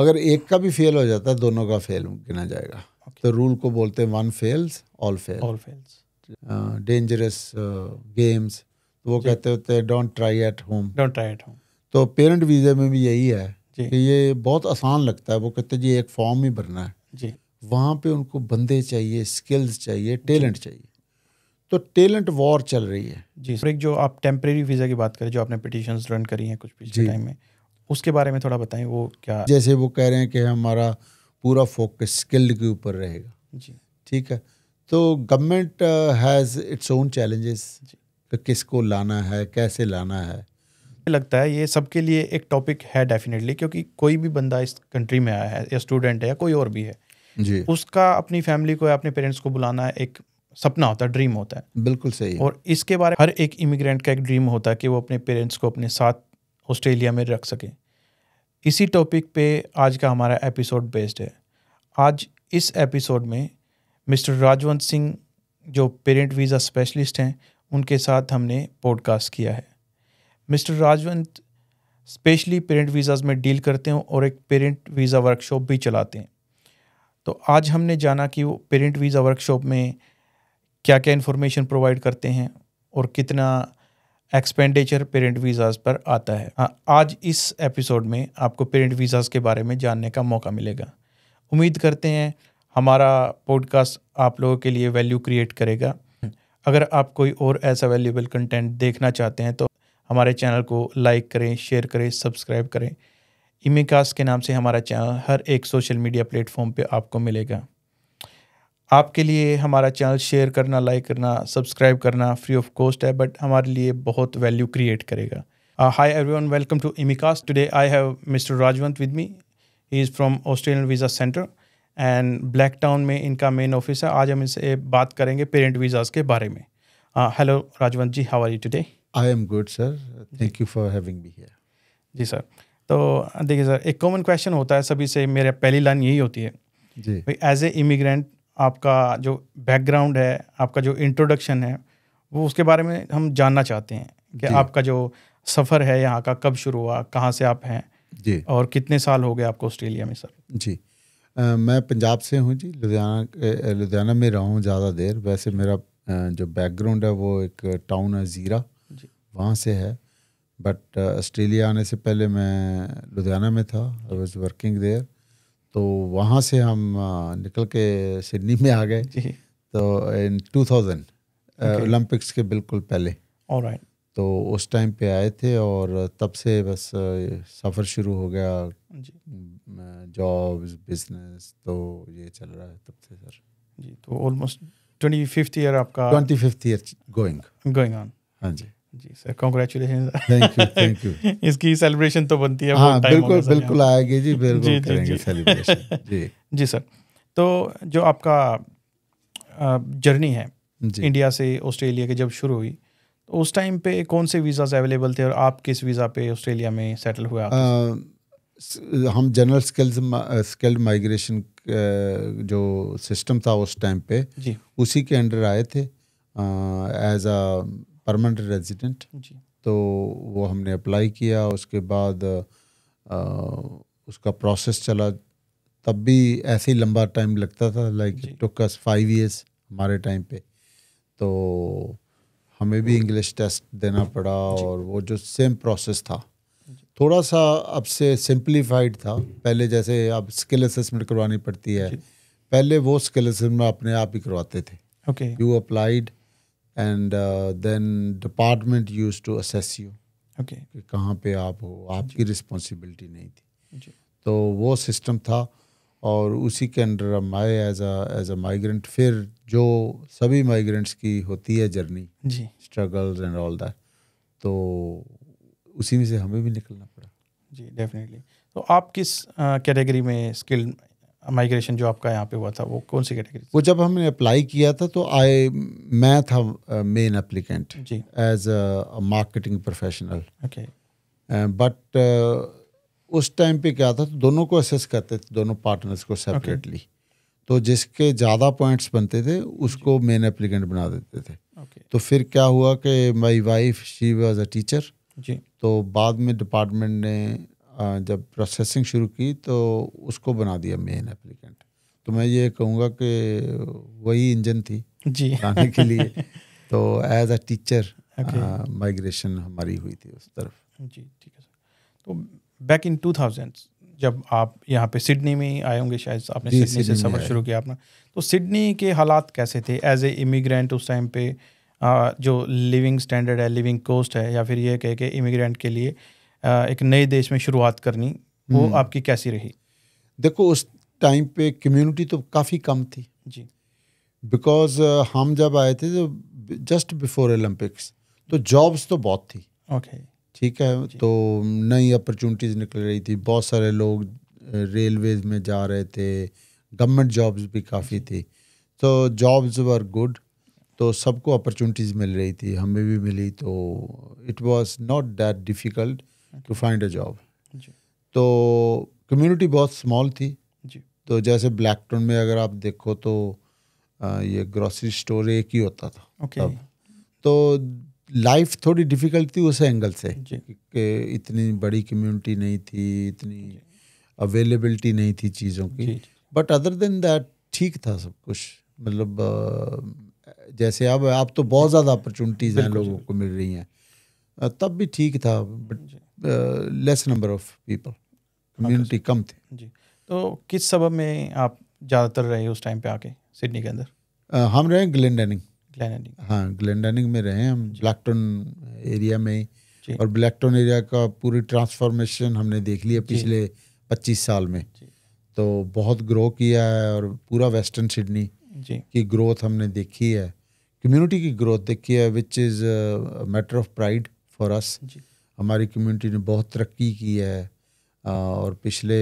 अगर एक का भी फेल हो जाता है दोनों का फेल गिना जाएगा okay. तो रूल को बोलते हैं one fails all fail all fails dangerous games वो कहते होते हैं don't try at home don't try at home तो पेरेंट वीज़े में भी यही है कि ये बहुत आसान लगता है वो कहते हैं जी एक फॉर्म ही भरना है जी वहाँ पे उनको बंदे चाहिए स्किल्स चाहिए टैलेंट चाहिए तो टैलेंट वॉर चल रही है जी सर एक जो आप टेम्प्रेरी वीज़ा की बात करें जो आपने पिटिशन रन करी हैं कुछ पिछले टाइम में उसके बारे में थोड़ा बताएं वो क्या जैसे वो कह रहे हैं कि हमारा पूरा फोकस स्किल्ड के ऊपर रहेगा जी ठीक है तो government has its own challenges कि किसको लाना है कैसे लाना है लगता है ये सबके लिए एक टॉपिक है डेफिनेटली क्योंकि कोई भी बंदा इस कंट्री में आया है या स्टूडेंट है या कोई और भी है जी उसका अपनी फैमिली को या अपने पेरेंट्स को बुलाना एक सपना होता है ड्रीम होता है बिल्कुल सही और इसके बारे में हर एक इमिग्रेंट का एक ड्रीम होता है कि वो अपने पेरेंट्स को अपने साथ ऑस्ट्रेलिया में रख सकें इसी टॉपिक पे आज का हमारा एपिसोड बेस्ड है आज इस एपिसोड में मिस्टर राजवंत सिंह जो पेरेंट वीज़ा स्पेशलिस्ट हैं उनके साथ हमने पॉडकास्ट किया है mister Rajwant specially parent visas में डील करते हैं और एक पेरेंट वीज़ा वर्कशॉप भी चलाते हैं तो आज हमने जाना कि वो पेरेंट वीज़ा वर्कशॉप में क्या क्या इन्फॉर्मेशन प्रोवाइड करते हैं और कितना एक्सपेंडिचर पेरेंट वीज़ाज पर आता है हाँ आज इस एपिसोड में आपको पेरेंट वीज़ाज के बारे में जानने का मौका मिलेगा उम्मीद करते हैं हमारा पॉडकास्ट आप लोगों के लिए वैल्यू क्रिएट करेगा अगर आप कोई और ऐसा वैल्यूबल कंटेंट देखना चाहते हैं तो हमारे चैनल को लाइक करें शेयर करें सब्सक्राइब करें इमिकास के नाम से हमारा चैनल हर एक सोशल मीडिया प्लेटफॉर्म पे आपको मिलेगा आपके लिए हमारा चैनल शेयर करना लाइक करना सब्सक्राइब करना फ्री ऑफ कॉस्ट है बट हमारे लिए बहुत वैल्यू क्रिएट करेगा hi everyone welcome to Immicast today I have mister Rajwant with me he is from Australian visa centre and Blacktown में इनका मेन ऑफिस है आज हम इनसे बात करेंगे पेरेंट वीज़ाज़ के बारे में hello uh, Rajwant ji how are you today I am good sir thank you for having me here जी सर तो देखिए सर एक कॉमन क्वेश्चन होता है सभी से मेरा पहली लाइन यही होती है जी एज ए इमिग्रेंट आपका जो बैकग्राउंड है आपका जो इंट्रोडक्शन है वो उसके बारे में हम जानना चाहते हैं कि आपका जो सफ़र है यहाँ का कब शुरू हुआ कहाँ से आप हैं जी और कितने साल हो गए आपको ऑस्ट्रेलिया में सर जी आ, मैं पंजाब से हूँ जी लुधियाना लुधियाना में रहा हूँ ज़्यादा देर वैसे मेरा जो बैकग्राउंड है वो एक टाउन है ज़ीरा वहाँ से है बट ऑस्ट्रेलिया आने से पहले मैं लुधियाना में था आई वॉज वर्किंग देयर तो वहाँ से हम निकल के सिडनी में आ गए तो इन 2000 ओलंपिक्स के बिल्कुल पहले ऑलराइट तो उस टाइम पे आए थे और तब से बस सफ़र शुरू हो गया जॉब्स बिजनेस तो ये चल रहा है तब से सर जी तो ऑलमोस्ट ट्वेंटी फिफ्थ ईयर आपका twenty fifth year going going on हाँ जी जी sir congratulation thank you thank you इसकी सेलिब्रेशन तो बनती है हाँ, बिल्कुल बिल्कुल आएगी जी बिल्कुल जी, करेंगे सेलिब्रेशन जी जी सर तो जो आपका जर्नी है इंडिया से ऑस्ट्रेलिया के जब शुरू हुई तो उस टाइम पे कौन से वीजा अवेलेबल थे और आप किस वीज़ा पे ऑस्ट्रेलिया में सेटल हुए आप हम जनरल स्किल्स स्किल्ड माइग्रेशन जो सिस्टम था उस टाइम पे उसी के अंडर आए थे एज अ परमानेंट रेजिडेंट तो वो हमने अप्लाई किया उसके बाद आ, उसका प्रोसेस चला तब भी ऐसे ही लंबा टाइम लगता था like took us five years हमारे टाइम पे तो हमें भी इंग्लिश टेस्ट देना पड़ा और वो जो सेम प्रोसेस था थोड़ा सा अब से सिंप्लीफाइड था पहले जैसे अब स्किल असेसमेंट करवानी पड़ती है पहले वो स्किल असेसमेंट अपने आप ही करवाते थे you applied and then department use to assess you okay कहाँ पे आप हो आपकी रिस्पॉन्सिबिलिटी नहीं थी जी तो वो सिस्टम था और उसी के अंडर हम आए as a as a migrant फिर जो सभी माइग्रेंट्स की होती है जर्नी जी स्ट्रगल्स एंड ऑल दैट तो उसी में से हमें भी निकलना पड़ा जी डेफिनेटली तो आप किस कैटेगरी uh, में स्किल्ड माइग्रेशन जो आपका यहाँ पे हुआ था वो कौन सी कैटेगरी वो जब हमने अप्लाई किया था तो आई मैं था मेन uh, अप्लीकेंट जी as a marketing professional okay but उस टाइम पे क्या था तो दोनों को असेस करते थे दोनों पार्टनर्स को सेपरेटली okay. तो जिसके ज़्यादा पॉइंट्स बनते थे उसको मेन एप्लीकेंट बना देते थे okay. तो फिर क्या हुआ कि my wife she was a teacher जी तो बाद में डिपार्टमेंट ने जब प्रोसेसिंग शुरू की तो उसको बना दिया मेन एप्लीकेंट तो मैं ये कहूँगा कि वही इंजन थी जी आने के लिए तो एज अ टीचर माइग्रेशन हमारी हुई थी उस तरफ जी ठीक है सर तो बैक इन टू थाउजेंड जब आप यहाँ पे सिडनी में आए होंगे शायद आपने सिडनी से सफ़र शुरू किया आपने तो सिडनी के हालात कैसे थे एज ए इमिग्रेंट उस टाइम पे आ, जो लिविंग स्टैंडर्ड है लिविंग कोस्ट है या फिर ये कह के इमिग्रेंट के लिए एक नए देश में शुरुआत करनी वो हम्म। आपकी कैसी रही देखो उस टाइम पे कम्युनिटी तो काफ़ी कम थी जी बिकॉज हम जब आए थे तो जस्ट बिफोर ओलंपिक्स तो जॉब्स तो बहुत थी ओके ठीक है तो नई अपॉर्चुनिटीज़ निकल रही थी बहुत सारे लोग रेलवेज में जा रहे थे गवर्नमेंट जॉब्स भी काफ़ी थी तो जॉब्स वर गुड तो सबको अपॉर्चुनिटीज़ मिल रही थी हमें भी मिली तो it was not that difficult to find a job तो कम्युनिटी बहुत स्मॉल थी जी तो जैसे ब्लैक में अगर आप देखो तो आ, ये ग्रॉसरी स्टोर एक ही होता था okay. तब तो लाइफ थोड़ी डिफिकल्ट थी उस एंगल से कि इतनी बड़ी कम्युनिटी नहीं थी इतनी अवेलेबिलिटी नहीं थी चीज़ों की बट अदर देन दैट ठीक था सब कुछ मतलब जैसे अब आप तो बहुत ज़्यादा अपॉर्चुनिटीज़ हैं लोगों को मिल रही हैं तब भी ठीक था but less number of people community कम थी जी तो किस सब में आप ज़्यादातर रहे उस टाइम पे आके सिडनी के अंदर uh, हम रहे ग्लेन डेनिंग ग्लेन डेनिंग हाँ ग्लेन डेनिंग में रहे हम ब्लैकटोन एरिया में और ब्लैकटोन एरिया का पूरी ट्रांसफॉर्मेशन हमने देख लिया पिछले पच्चीस साल में तो बहुत ग्रो किया है और पूरा वेस्टर्न सिडनी की ग्रोथ हमने देखी है कम्युनिटी की ग्रोथ देखी है which is matter of pride for us हमारी कम्युनिटी ने बहुत तरक्की की है और पिछले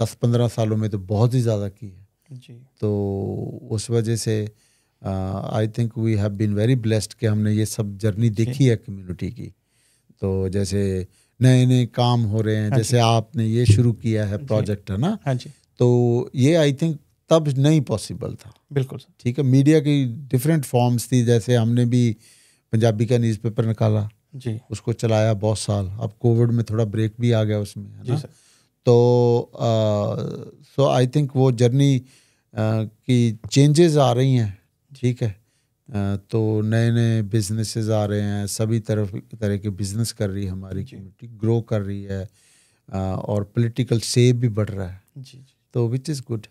दस पंद्रह सालों में तो बहुत ही ज़्यादा की है जी तो उस वजह से I think we have been very blessed कि हमने ये सब जर्नी देखी है कम्युनिटी की तो जैसे नए नए काम हो रहे हैं हाँ जैसे आपने ये शुरू किया है प्रोजेक्ट है ना हाँ जी तो ये आई थिंक तब नहीं पॉसिबल था बिल्कुल ठीक है मीडिया की डिफरेंट फॉर्म्स थी जैसे हमने भी पंजाबी का न्यूज़पेपर निकाला जी उसको चलाया बहुत साल अब कोविड में थोड़ा ब्रेक भी आ गया उसमें है ना तो सो आई थिंक वो जर्नी uh, की चेंजेस आ रही हैं ठीक है तो नए नए बिजनेसेस आ रहे हैं सभी तरफ तरह के बिजनेस कर रही है हमारी कम्युनिटी ग्रो कर रही है और पॉलिटिकल सेव भी बढ़ रहा है जी, जी. तो विच इज़ गुड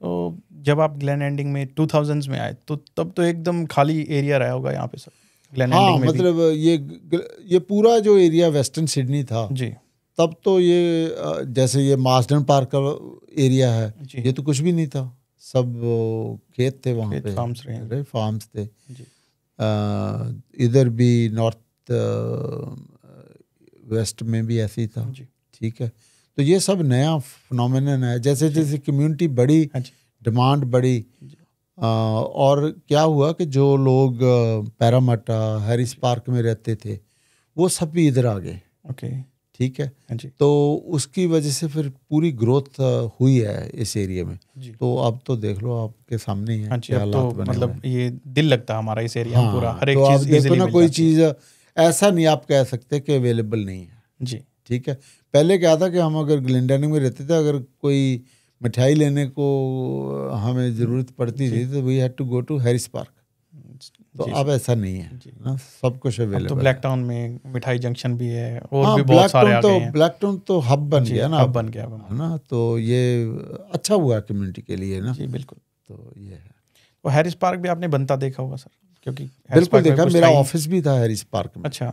तो जब आप ग्लैंड एंडिंग में टू थाउजेंड्स में आए तो तब तो एकदम खाली एरिया रहा होगा यहाँ पे सब हाँ मतलब ये ये पूरा जो एरिया वेस्टर्न सिडनी था जी तब तो ये जैसे ये मास्डन पार्क का एरिया है ये तो कुछ भी नहीं था सब खेत थे वहाँ पे फार्म्स रहे फार्म्स थे इधर भी नॉर्थ वेस्ट में भी ऐसे ही था ठीक है तो ये सब नया फिनोमिनन है जैसे जैसे कम्युनिटी बड़ी डिमांड हाँ बढ़ी और क्या हुआ कि जो लोग पैरामाटा हैरिस पार्क में रहते थे वो सब भी इधर आ गए ओके ठीक है हाँ जी तो उसकी वजह से फिर पूरी ग्रोथ हुई है इस एरिया में तो अब तो देख लो आपके सामने ही है हाँ क्या तो मतलब ये दिल लगता है हमारा इस एरिया हाँ, पूरा हर एक तो चीज देखो ना कोई चीज ऐसा नहीं आप कह सकते कि अवेलेबल नहीं है जी ठीक है पहले क्या था कि हम अगर ग्लिंडनिंग में रहते थे अगर कोई मिठाई लेने को हमें ज़रूरत पड़ती थी तो we had to go to Harris Park तो अब ऐसा नहीं है ना हाँ, सब कुछ अवेलेबल तो ब्लैक टाउन में मिठाई जंक्शन भी है और हाँ, भी बहुत सारे आ तो गए तो ब्लैक टाउन तो हब बन गया ना हब बन गया है ना तो ये अच्छा हुआ कम्युनिटी के लिए ना जी बिल्कुल तो ये है तो हैरिस पार्क भी आपने बनता देखा होगा सर क्योंकि बिल्कुल देखा मेरा ऑफिस भी था हैरिस पार्क में अच्छा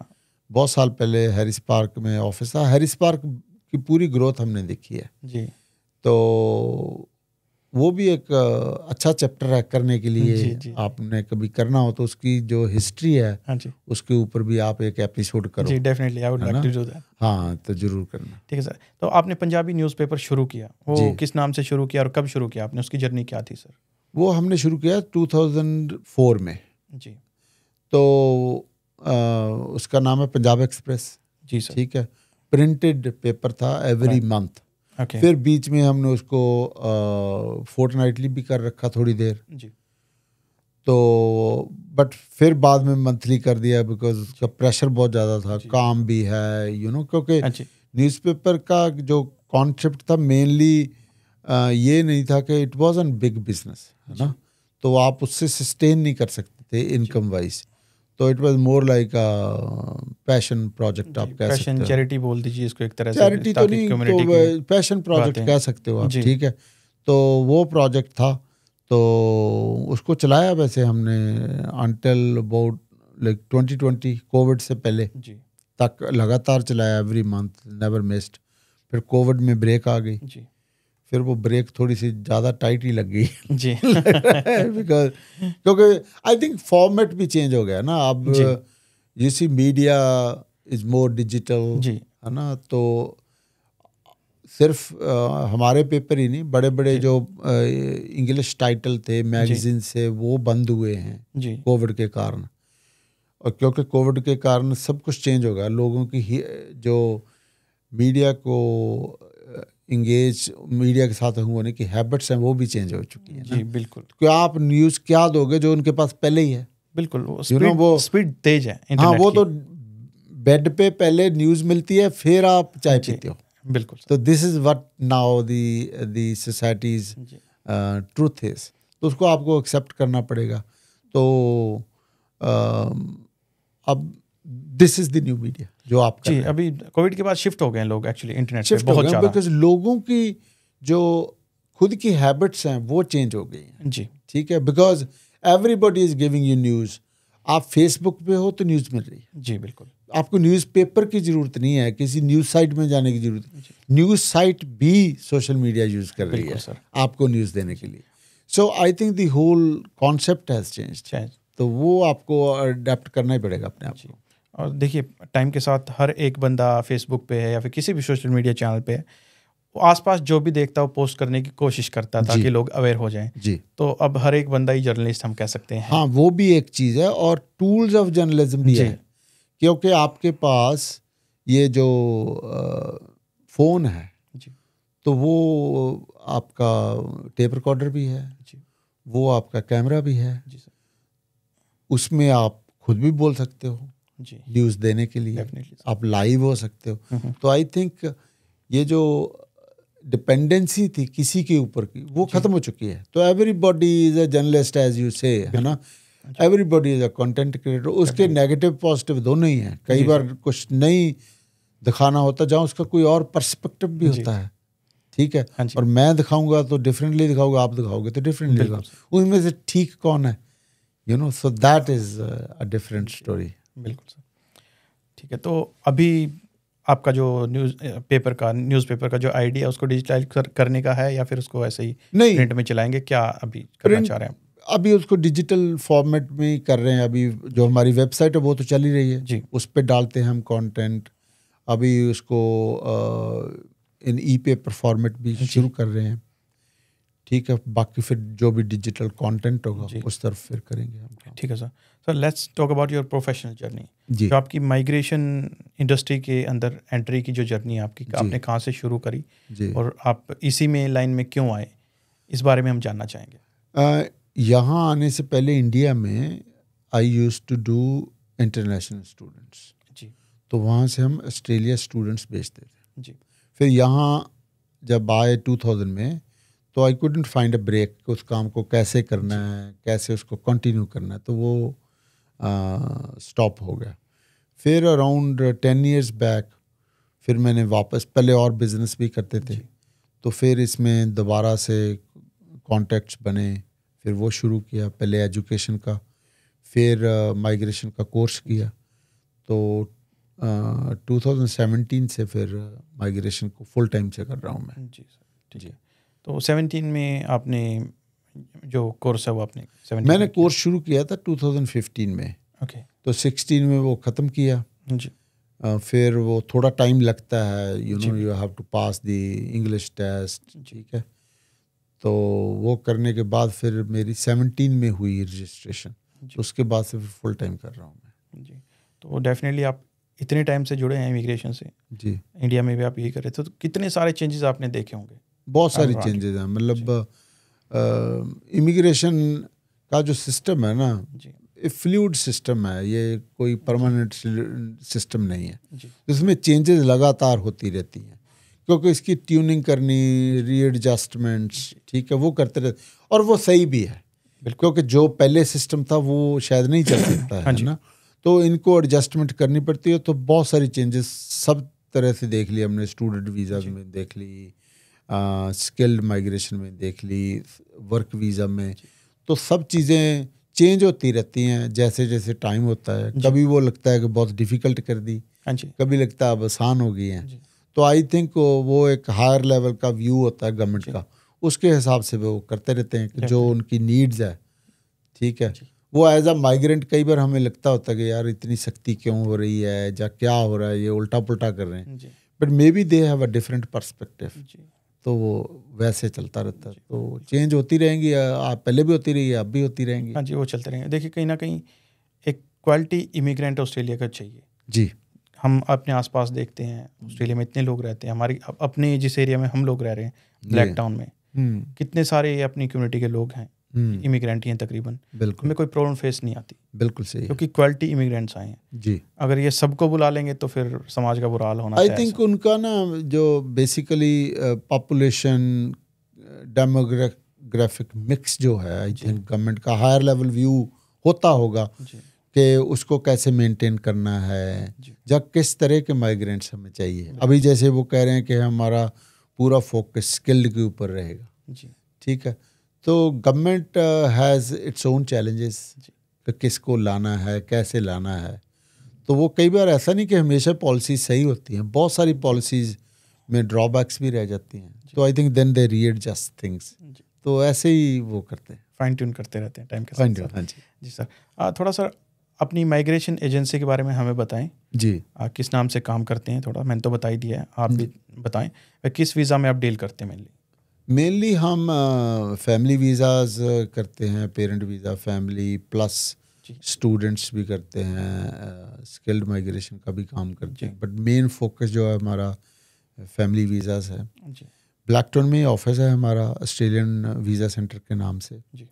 बहुत साल पहले हैरिस पार्क में ऑफिस था हैरिस पार्क की पूरी ग्रोथ हमने देखी है जी तो वो भी एक अच्छा चैप्टर है करने के लिए जी, जी. आपने कभी करना हो तो उसकी जो हिस्ट्री है हाँ जी. उसके ऊपर भी आप एक एपिसोड करो जी definitely I would like to do that हाँ तो जरूर करना ठीक है सर तो आपने पंजाबी न्यूज़पेपर शुरू किया वो किस नाम से शुरू किया और कब शुरू किया आपने उसकी जर्नी क्या थी सर वो हमने शुरू किया टू में जी तो आ, उसका नाम है पंजाब एक्सप्रेस जी सर ठीक है प्रिंटेड पेपर था एवरी मंथ okay. फिर बीच में हमने उसको फोर्ट नाइटली भी कर रखा थोड़ी देर जी तो बट फिर बाद में मंथली कर दिया बिकॉज उसका प्रेशर बहुत ज़्यादा था काम भी है यू नो क्योंकि न्यूज़पेपर हाँ का जो कॉन्सेप्ट था मेनली ये नहीं था कि it was an big business है ना तो आप उससे सस्टेन नहीं कर सकते थे इनकम वाइज तो it was more like a passion project आप कह सकते हो चैरिटी बोल दीजिए इसको एक तरह से चैरिटी तो नहीं तो पैशन प्रोजेक्ट कह सकते हो आप ठीक है तो वो प्रोजेक्ट था तो उसको चलाया वैसे हमने until about like twenty twenty covid से पहले जी तक लगातार चलाया एवरी मंथ नेवर मिस्ड फिर कोविड में ब्रेक आ गई फिर वो ब्रेक थोड़ी सी ज़्यादा टाइट ही लग गई जी बिकॉज क्योंकि आई थिंक फॉर्मेट भी चेंज हो गया ना अब you see media is more digital जी है ना तो सिर्फ आ, हमारे पेपर ही नहीं बड़े बड़े जो इंग्लिश टाइटल थे मैगजीन से वो बंद हुए हैं कोविड के कारण और क्योंकि कोविड के कारण सब कुछ चेंज हो गया लोगों की ही जो मीडिया को इंगेज मीडिया के साथ होने की हैबिट्स हैं वो भी चेंज हो चुकी हैं जी बिल्कुल क्यों आप न्यूज़ क्या दोगे जो उनके पास पहले ही है बिल्कुल वो स्पीड you know, वो स्पीड तेज है हाँ वो तो बेड पे पहले न्यूज़ मिलती है फिर आप चाय पीते हो बिल्कुल तो this is what now the the society's truth is तो उसको आपको एक्सेप्ट करना पड़ेगा तो uh, अब this is the new media जो आप जी अभी कोविड के बाद शिफ्ट हो गए लोग एक्चुअली इंटरनेट शिफ्ट बहुत ज्यादा बिकॉज लोगों की जो खुद की हैबिट्स हैं वो चेंज हो गई हैं जी ठीक है because everybody is giving you news आप फेसबुक पे हो तो न्यूज़ मिल रही है जी बिल्कुल आपको न्यूज़ पेपर की ज़रूरत नहीं है किसी न्यूज़ साइट में जाने की ज़रूरत नहीं न्यूज़ साइट भी सोशल मीडिया यूज़ कर रही है सर आपको न्यूज़ देने के लिए so I think the whole concept has change तो वो आपको अडेप्ट करना ही पड़ेगा अपने आप को और देखिए टाइम के साथ हर एक बंदा फेसबुक पे है या फिर किसी भी सोशल मीडिया चैनल पे है वो आसपास जो भी देखता है वो पोस्ट करने की कोशिश करता है ताकि लोग अवेयर हो जाएं जी तो अब हर एक बंदा ही जर्नलिस्ट हम कह सकते हैं हाँ वो भी एक चीज़ है और टूल्स ऑफ जर्नलिज्म भी है क्योंकि आपके पास ये जो फ़ोन है जी तो वो आपका टेप रिकॉर्डर भी है जी वो आपका कैमरा भी है जी सर उसमें आप खुद भी बोल सकते हो न्यूज देने के लिए आप लाइव हो सकते हो हम्म, हम्म। तो आई थिंक ये जो डिपेंडेंसी थी किसी के ऊपर की वो खत्म हो चुकी है तो everybody is a journalist as you say है ना everybody is a content creator उसके नेगेटिव पॉजिटिव दोनों ही हैं कई बार कुछ नहीं दिखाना होता जहाँ उसका कोई और पर्सपेक्टिव भी होता है ठीक है हाँ और मैं दिखाऊंगा तो डिफरेंटली दिखाऊंगा आप दिखाओगे तो डिफरेंटली दिखाओ उसमें से ठीक कौन है you know so that is a different story बिल्कुल सर ठीक है तो अभी आपका जो न्यूज पेपर का न्यूज पेपर का जो आइडिया उसको डिजिटाइज कर, करने का है या फिर उसको ऐसे ही नहीं प्रिंट में चलाएंगे क्या अभी करना चाह रहे हैं अभी उसको डिजिटल फॉर्मेट में कर रहे हैं अभी जो हमारी वेबसाइट है वो तो चल ही रही है जी उस पर डालते हैं हम कॉन्टेंट अभी उसको आ, इन ई पेपर फॉर्मेट भी शुरू कर रहे हैं ठीक है बाकी फिर जो भी डिजिटल कंटेंट होगा उस तरफ फिर करेंगे हम ठीक है sir sir let's talk about your professional journey जी जो आपकी माइग्रेशन इंडस्ट्री के अंदर एंट्री की जो जर्नी आपकी आपने कहाँ से शुरू करी और आप इसी में लाइन में क्यों आए इस बारे में हम जानना चाहेंगे यहाँ आने से पहले इंडिया में I used to do international students जी तो वहाँ से हम ऑस्ट्रेलिया स्टूडेंट्स भेजते थे जी फिर यहाँ जब आए थाउजेंड में तो I couldn't find a break उस काम को कैसे करना है कैसे उसको कंटिन्यू करना है तो वो स्टॉप हो गया फिर अराउंड टेन इयर्स बैक फिर मैंने वापस पहले और बिजनेस भी करते थे तो फिर इसमें दोबारा से कॉन्टैक्ट्स बने फिर वो शुरू किया पहले एजुकेशन का फिर माइग्रेशन का कोर्स किया तो uh, 2017 से फिर माइग्रेशन को फुल टाइम से कर रहा हूँ मैं जी सर ठीक है तो 17 में आपने जो कोर्स है वो आपने 17 मैंने कोर्स शुरू किया था 2015 में ओके तो 16 में वो ख़त्म किया जी Uh, फिर वो थोड़ा टाइम लगता है you know you have to pass the English test ठीक है तो वो करने के बाद फिर मेरी सेवनटीन में हुई रजिस्ट्रेशन तो उसके बाद से फिर फुल टाइम कर रहा हूँ मैं जी तो डेफिनेटली आप इतने टाइम से जुड़े हैं इमिग्रेशन से जी इंडिया में भी आप यही कर रहे थे तो कितने सारे चेंजेस आपने देखे होंगे बहुत सारे चेंजेस हैं मतलब इमिग्रेशन का जो सिस्टम है ना फ्लूड सिस्टम है ये कोई परमानेंट सिस्टम नहीं है इसमें चेंजेस लगातार होती रहती हैं क्योंकि इसकी ट्यूनिंग करनी री एडजस्टमेंट्स ठीक है वो करते रहते और वो सही भी है क्योंकि जो पहले सिस्टम था वो शायद नहीं चल सकता हाँ है ना तो इनको एडजस्टमेंट करनी पड़ती है तो बहुत सारी चेंजेस सब तरह से देख ली हमने स्टूडेंट वीज़ा में देख ली स्किल्ड माइग्रेशन में देख ली वर्क वीज़ा में तो सब चीज़ें चेंज होती रहती हैं जैसे जैसे टाइम होता है कभी वो लगता है कि बहुत डिफ़िकल्ट कर दी हाँ कभी लगता है अब आसान हो गई है तो आई थिंक वो एक हायर लेवल का व्यू होता है गवर्नमेंट का उसके हिसाब से वो करते रहते हैं कि जो उनकी नीड्स है ठीक है वो एज अ माइग्रेंट कई बार हमें लगता होता है कि यार इतनी सख्ती क्यों हो रही है या क्या हो रहा है ये उल्टा पुल्टा कर रहे हैं but maybe they have a different perspective तो वो वैसे चलता रहता है तो चेंज होती रहेंगी आप पहले भी होती रही है अब भी होती रहेंगी हाँ जी वो चलते रहेंगे देखिए कहीं ना कहीं एक क्वालिटी इमिग्रेंट ऑस्ट्रेलिया का चाहिए जी हम अपने आसपास देखते हैं ऑस्ट्रेलिया में इतने लोग रहते हैं हमारी अपने जिस एरिया में हम लोग रह रहे हैं ब्लैक टाउन में हम्म। कितने सारे अपनी कम्युनिटी के लोग हैं इमिग्रेंट hmm. ही हैं तकरीबन बिल्कुल हमें कोई प्रॉब्लम फेस नहीं आती बिल्कुल सही क्योंकि क्वालिटी इमिग्रेंट्स आए हैं जी अगर ये सबको बुला लेंगे तो फिर समाज का बुरा हाल होना आई थिंक उनका ना जो बेसिकली पॉपुलेशन डेमोग्राफिक मिक्स जो है आई थिंक गवर्नमेंट का हायर लेवल व्यू होता होगा कि उसको कैसे मेंटेन करना है या किस तरह के माइग्रेंट्स हमें चाहिए अभी जैसे वो कह रहे हैं कि हमारा पूरा फोकस स्किल्ड के ऊपर रहेगा जी ठीक है तो government has its own challenges किसको लाना है कैसे लाना है तो वो कई बार ऐसा नहीं कि हमेशा पॉलिसी सही होती हैं बहुत सारी पॉलिसीज में ड्रॉबैक्स भी रह जाती हैं तो I think then they read just things तो ऐसे ही वो करते हैं फाइन ट्यून करते रहते हैं टाइम के फाइन ट्यून हाँ जी जी सर आ, थोड़ा सर अपनी माइग्रेशन एजेंसी के बारे में हमें बताएं जी आ, किस नाम से काम करते हैं थोड़ा मैंने तो बता ही दिया है आप भी बताएं किस वीज़ा में आप डील करते हैं मेनली मेनली हम फैमिली uh, वीज़ाज uh, करते हैं parent visa family plus students भी करते हैं स्किल्ड uh, माइग्रेशन का भी काम करते हैं बट मेन फोकस जो है हमारा फैमिली वीज़ाज है ब्लैकटोन में ऑफिस है हमारा ऑस्ट्रेलियन वीज़ा सेंटर के नाम से जी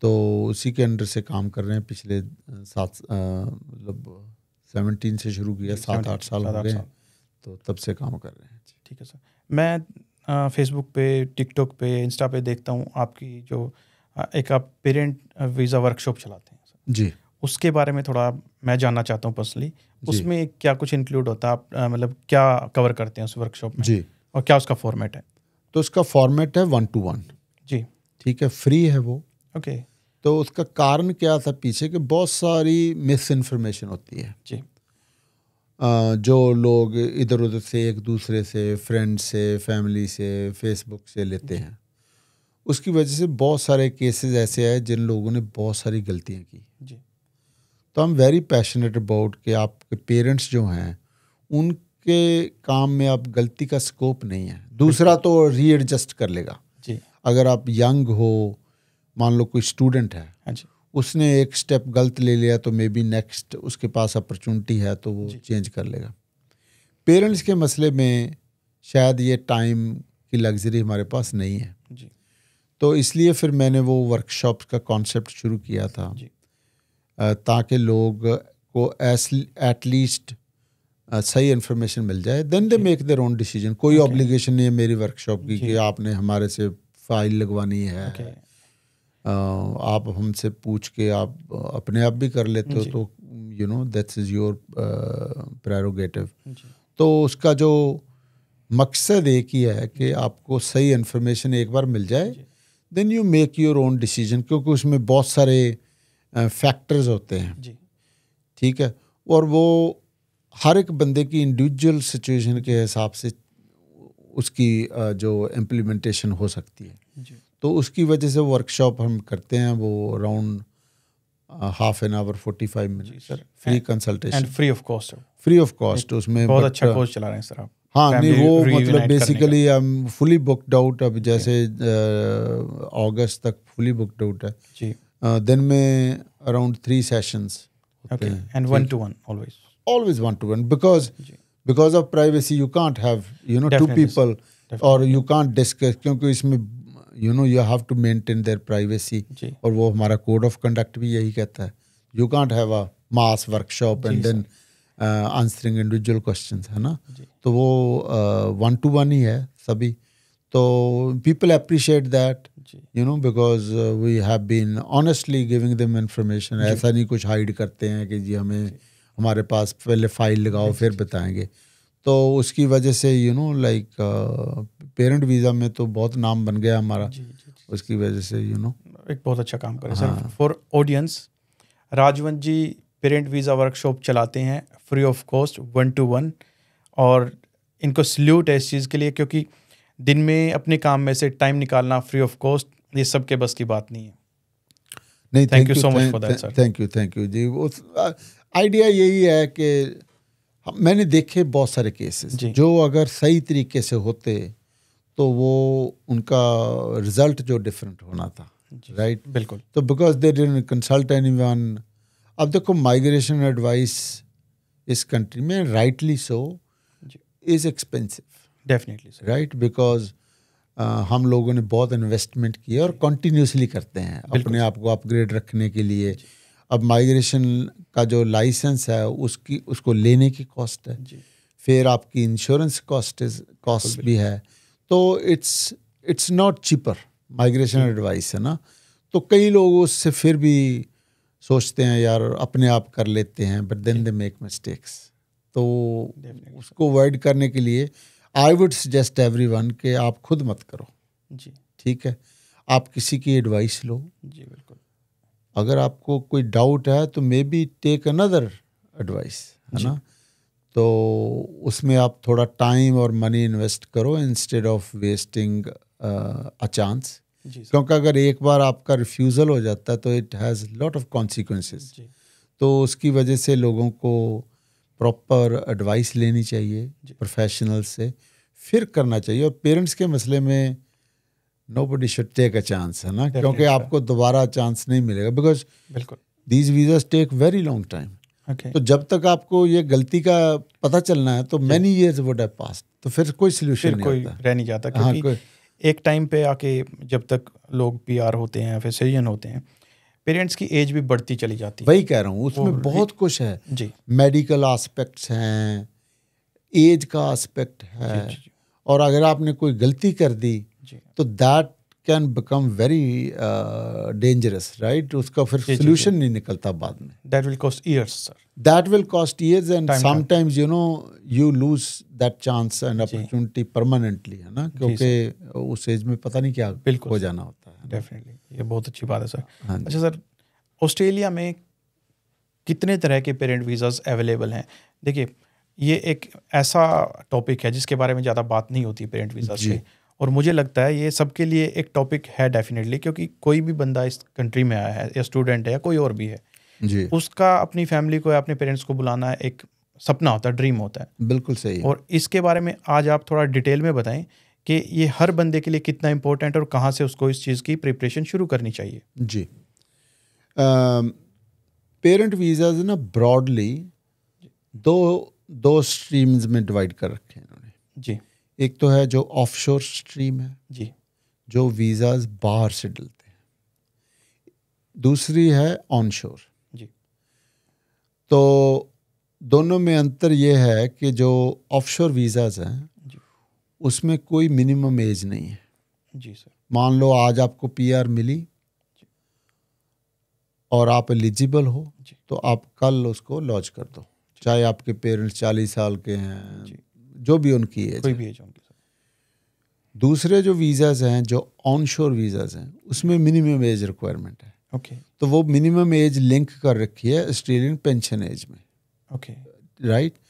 तो उसी के अंडर से काम कर रहे हैं पिछले सात मतलब सेवनटीन से शुरू किया सात आठ साल हो गए तो तब से काम कर रहे हैं ठीक है सर मैं फेसबुक पे टिकटॉक पे इंस्टा पे देखता हूँ आपकी जो एक आप पेरेंट वीज़ा वर्कशॉप चलाते हैं जी उसके बारे में थोड़ा मैं जानना चाहता हूँ पर्सनली उसमें क्या कुछ इंक्लूड होता है आप मतलब क्या कवर करते हैं उस वर्कशॉप में जी और क्या उसका फॉर्मेट है तो उसका फॉर्मेट है वन टू वन जी ठीक है फ्री है वो ओके तो उसका कारण क्या था पीछे कि बहुत सारी मिस इन्फॉर्मेशन होती है जी जो लोग इधर उधर से एक दूसरे से फ्रेंड से फैमिली से फेसबुक से लेते हैं उसकी वजह से बहुत सारे केसेस ऐसे आए जिन लोगों ने बहुत सारी गलतियाँ की जी तो I am very passionate about कि आपके पेरेंट्स जो हैं उनके काम में आप गलती का स्कोप नहीं है दूसरा तो रीएडजस्ट कर लेगा जी अगर आप यंग हो मान लो कोई स्टूडेंट है हाँ जी उसने एक स्टेप गलत ले लिया तो मे बी नेक्स्ट उसके पास अपॉर्चुनिटी है तो वो चेंज कर लेगा पेरेंट्स के मसले में शायद ये टाइम की लग्जरी हमारे पास नहीं है जी तो इसलिए फिर मैंने वो वर्कशॉप का कॉन्सेप्ट शुरू किया था ताकि लोग को एटलीस्ट सही इन्फॉर्मेशन मिल जाए then they make their own decision कोई ऑब्लिगेशन okay. नहीं है मेरी वर्कशॉप की कि आपने हमारे से फाइल लगवानी है okay. आप हमसे पूछ के आप अपने आप भी कर लेते हो तो you know that's is your prerogative तो उसका जो मकसद एक ही है कि आपको सही इन्फॉर्मेशन एक बार मिल जाए then you make your own decision क्योंकि उसमें बहुत सारे फैक्टर्स होते हैं ठीक है और वो हर एक बंदे की इंडिविजुअल सिचुएशन के हिसाब से उसकी जो इम्प्लीमेंटेशन हो सकती है तो उसकी वजह से वर्कशॉप हम करते हैं वो around half an hour forty five minute sir free consultation free of cost free of cost उसमें बहुत अच्छा कोर्स uh, चला रहे हैं सर आप हाँ नहीं वो मतलब basically I am fully booked out अब जैसे अगस्त uh, तक फुली बुकड आउट है जी uh, दिन में around three sessions and one to one always always one to one because because of privacy you can't have you know two people और you can't discuss क्योंकि इसमें you know you have to maintain their privacy और वो हमारा code of conduct भी यही कहता है you can't have a mass workshop and then answering individual questions है ना तो वो वन टू वन ही है सभी तो people appreciate that you know because we have been honestly giving them information ऐसा नहीं कुछ हाइड करते हैं कि जी हमें जी. हमारे पास पहले फाइल लगाओ फिर बताएंगे तो उसकी वजह से you know like parent visa में तो बहुत नाम बन गया हमारा जी, जी, जी. उसकी वजह से यू you नो know. एक बहुत अच्छा काम करें हाँ. Sir for audience Rajwant ji parent visa workshop चलाते हैं free of cost one to one और इनको सल्यूट है इस चीज़ के लिए क्योंकि दिन में अपने काम में से टाइम निकालना फ्री ऑफ कॉस्ट ये सब के बस की बात नहीं है नहीं thank you so much for that sir thank you thank you जी वो आइडिया यही है कि हाँ, मैंने देखे बहुत सारे केसेस जो अगर सही तरीके से होते तो वो उनका रिजल्ट जो डिफरेंट होना था राइट बिल्कुल तो बिकॉज दे डिन कंसल्ट वन अब देखो माइग्रेशन एडवाइस इस कंट्री में rightly so is expensive definitely right because हम लोगों ने बहुत इन्वेस्टमेंट किया और कंटिन्यूसली करते हैं अपने आप को अपग्रेड रखने के लिए अब माइग्रेशन का जो लाइसेंस है उसकी उसको लेने की कॉस्ट है फिर आपकी इंश्योरेंस कॉस्ट कॉस्ट भी है तो it's it's not cheaper migration advice है ना तो कई लोग उससे फिर भी सोचते हैं यार अपने आप कर लेते हैं but then they make mistakes तो उसको अवॉइड करने के लिए I would suggest everyone के आप खुद मत करो जी ठीक है आप किसी की एडवाइस लो जी बिल्कुल अगर आपको कोई डाउट है तो maybe take another advice है ना तो उसमें आप थोड़ा टाइम और मनी इन्वेस्ट करो instead of wasting a chance क्योंकि अगर एक बार आपका रिफ्यूज़ल हो जाता है तो it has lot of consequences तो उसकी वजह से लोगों को प्रॉपर एडवाइस लेनी चाहिए प्रोफेशनल से फिर करना चाहिए और पेरेंट्स के मसले में buddy should take a chance है ना क्योंकि आपको दोबारा चांस नहीं मिलेगा बिकॉज बिल्कुल these visa take very long time तो जब तक आपको ये गलती का पता चलना है तो many year would have pass तो फिर कोई सोल्यूशन नहीं कोई रह नहीं जाता हाँ, क्योंकि हाँ, एक टाइम पे आके जब तक लोग पीआर होते हैं फिर सीजन होते हैं पेरेंट्स की एज भी बढ़ती चली जाती है वही कह रहा हूँ उसमें बहुत कुछ है जी मेडिकल आस्पेक्ट्स हैं एज का आस्पेक्ट है जी, जी, जी. और अगर आपने कोई गलती कर दी तो that can become very dangerous right उसका फिर सोल्यूशन नहीं निकलता बाद में that will cost years sir that will cost years and sometimes you know you lose that chance and opportunity permanently है ना क्योंकि उस एज में पता नहीं क्या बिल्कुल हो जाना होता है डेफिनेटली ये बहुत अच्छी बात है सर हाँ अच्छा सर ऑस्ट्रेलिया में कितने तरह के पेरेंट वीज़ाज अवेलेबल हैं देखिए ये एक ऐसा टॉपिक है जिसके बारे में ज़्यादा बात नहीं होती पेरेंट वीज़ा से और मुझे लगता है ये सबके लिए एक टॉपिक है डेफिनेटली क्योंकि कोई भी बंदा इस कंट्री में आया है या स्टूडेंट है या कोई और भी है जी उसका अपनी फैमिली को या अपने पेरेंट्स को बुलाना एक सपना होता है ड्रीम होता है बिल्कुल सही और इसके बारे में आज आप थोड़ा डिटेल में बताएं कि ये हर बंदे के लिए कितना इम्पोर्टेंट और कहाँ से उसको इस चीज़ की प्रिपरेशन शुरू करनी चाहिए जी पेरेंट वीज़ाज ना ब्रॉडली दो दो स्ट्रीम्स में डिवाइड कर रखे हैं उन्होंने जी एक तो है जो ऑफशोर स्ट्रीम है जी जो वीज़ाज बाहर से डलते हैं दूसरी है ऑनशोर जी तो दोनों में अंतर यह है कि जो ऑफशोर वीज़ाज हैं उसमें कोई मिनिमम एज नहीं है जी सर मान लो आज आपको पीआर मिली और आप एलिजिबल हो तो आप कल उसको लॉन्च कर दो चाहे आपके पेरेंट्स चालीस साल के हैं जो भी उनकी एज कोई भी एज उनकी दूसरे जो वीज़ाज़ हैं जो ऑन शोर वीज़ाज़ हैं उसमें मिनिमम एज रिक्वायरमेंट है ओके okay. तो वो मिनिमम एज लिंक कर रखी है ऑस्ट्रेलियन पेंशन एज में ओके okay. Right right?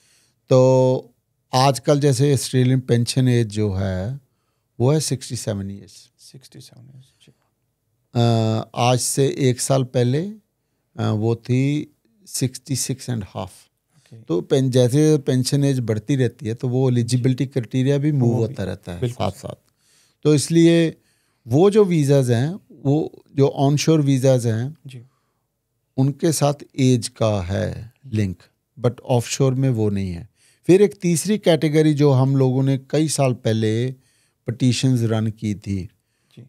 तो आजकल जैसे ऑस्ट्रेलियन पेंशन एज जो है वो है sixty seven years sixty seven आज से एक साल पहले आ, वो थी सिक्सटी सिक्स एंड हाफ तो पेन, जैसे पेंशन एज बढ़ती रहती है तो वो एलिजिबिलिटी क्राइटेरिया भी मूव होता रहता है साथ साथ तो इसलिए वो जो वीज़ाज हैं वो जो ऑन शोर वीज़ाज हैं उनके साथ एज का है लिंक बट ऑफशोर में वो नहीं है फिर एक तीसरी कैटेगरी जो हम लोगों ने कई साल पहले पटिशन रन की थी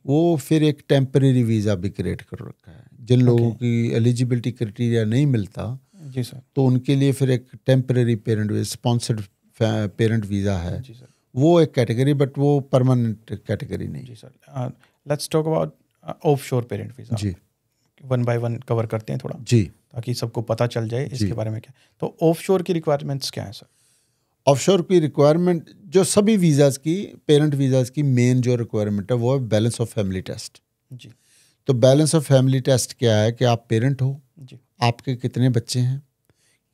वो फिर एक टेम्परेरी वीज़ा भी क्रिएट कर रखा है जिन लोगों की एलिजिबिलिटी क्राइटेरिया नहीं मिलता जी सर तो उनके लिए फिर एक temporary parent sponsored parent visa है जी सर वो एक कैटेगरी बट वो परमानेंट कैटेगरी नहीं जी sir let's talk about offshore parent visa जी वन बाय वन कवर करते हैं थोड़ा जी ताकि सबको पता चल जाए इसके बारे में क्या तो ऑफ शोर की रिक्वायरमेंट्स क्या हैं सर ऑफशोर की रिक्वायरमेंट जो सभी वीज़ाज़ की पेरेंट वीज़ाज़ की मेन जो रिक्वायरमेंट है वो है बैलेंस ऑफ फैमिली टेस्ट जी तो बैलेंस ऑफ फैमिली टेस्ट क्या है कि आप पेरेंट हो जी आपके कितने बच्चे हैं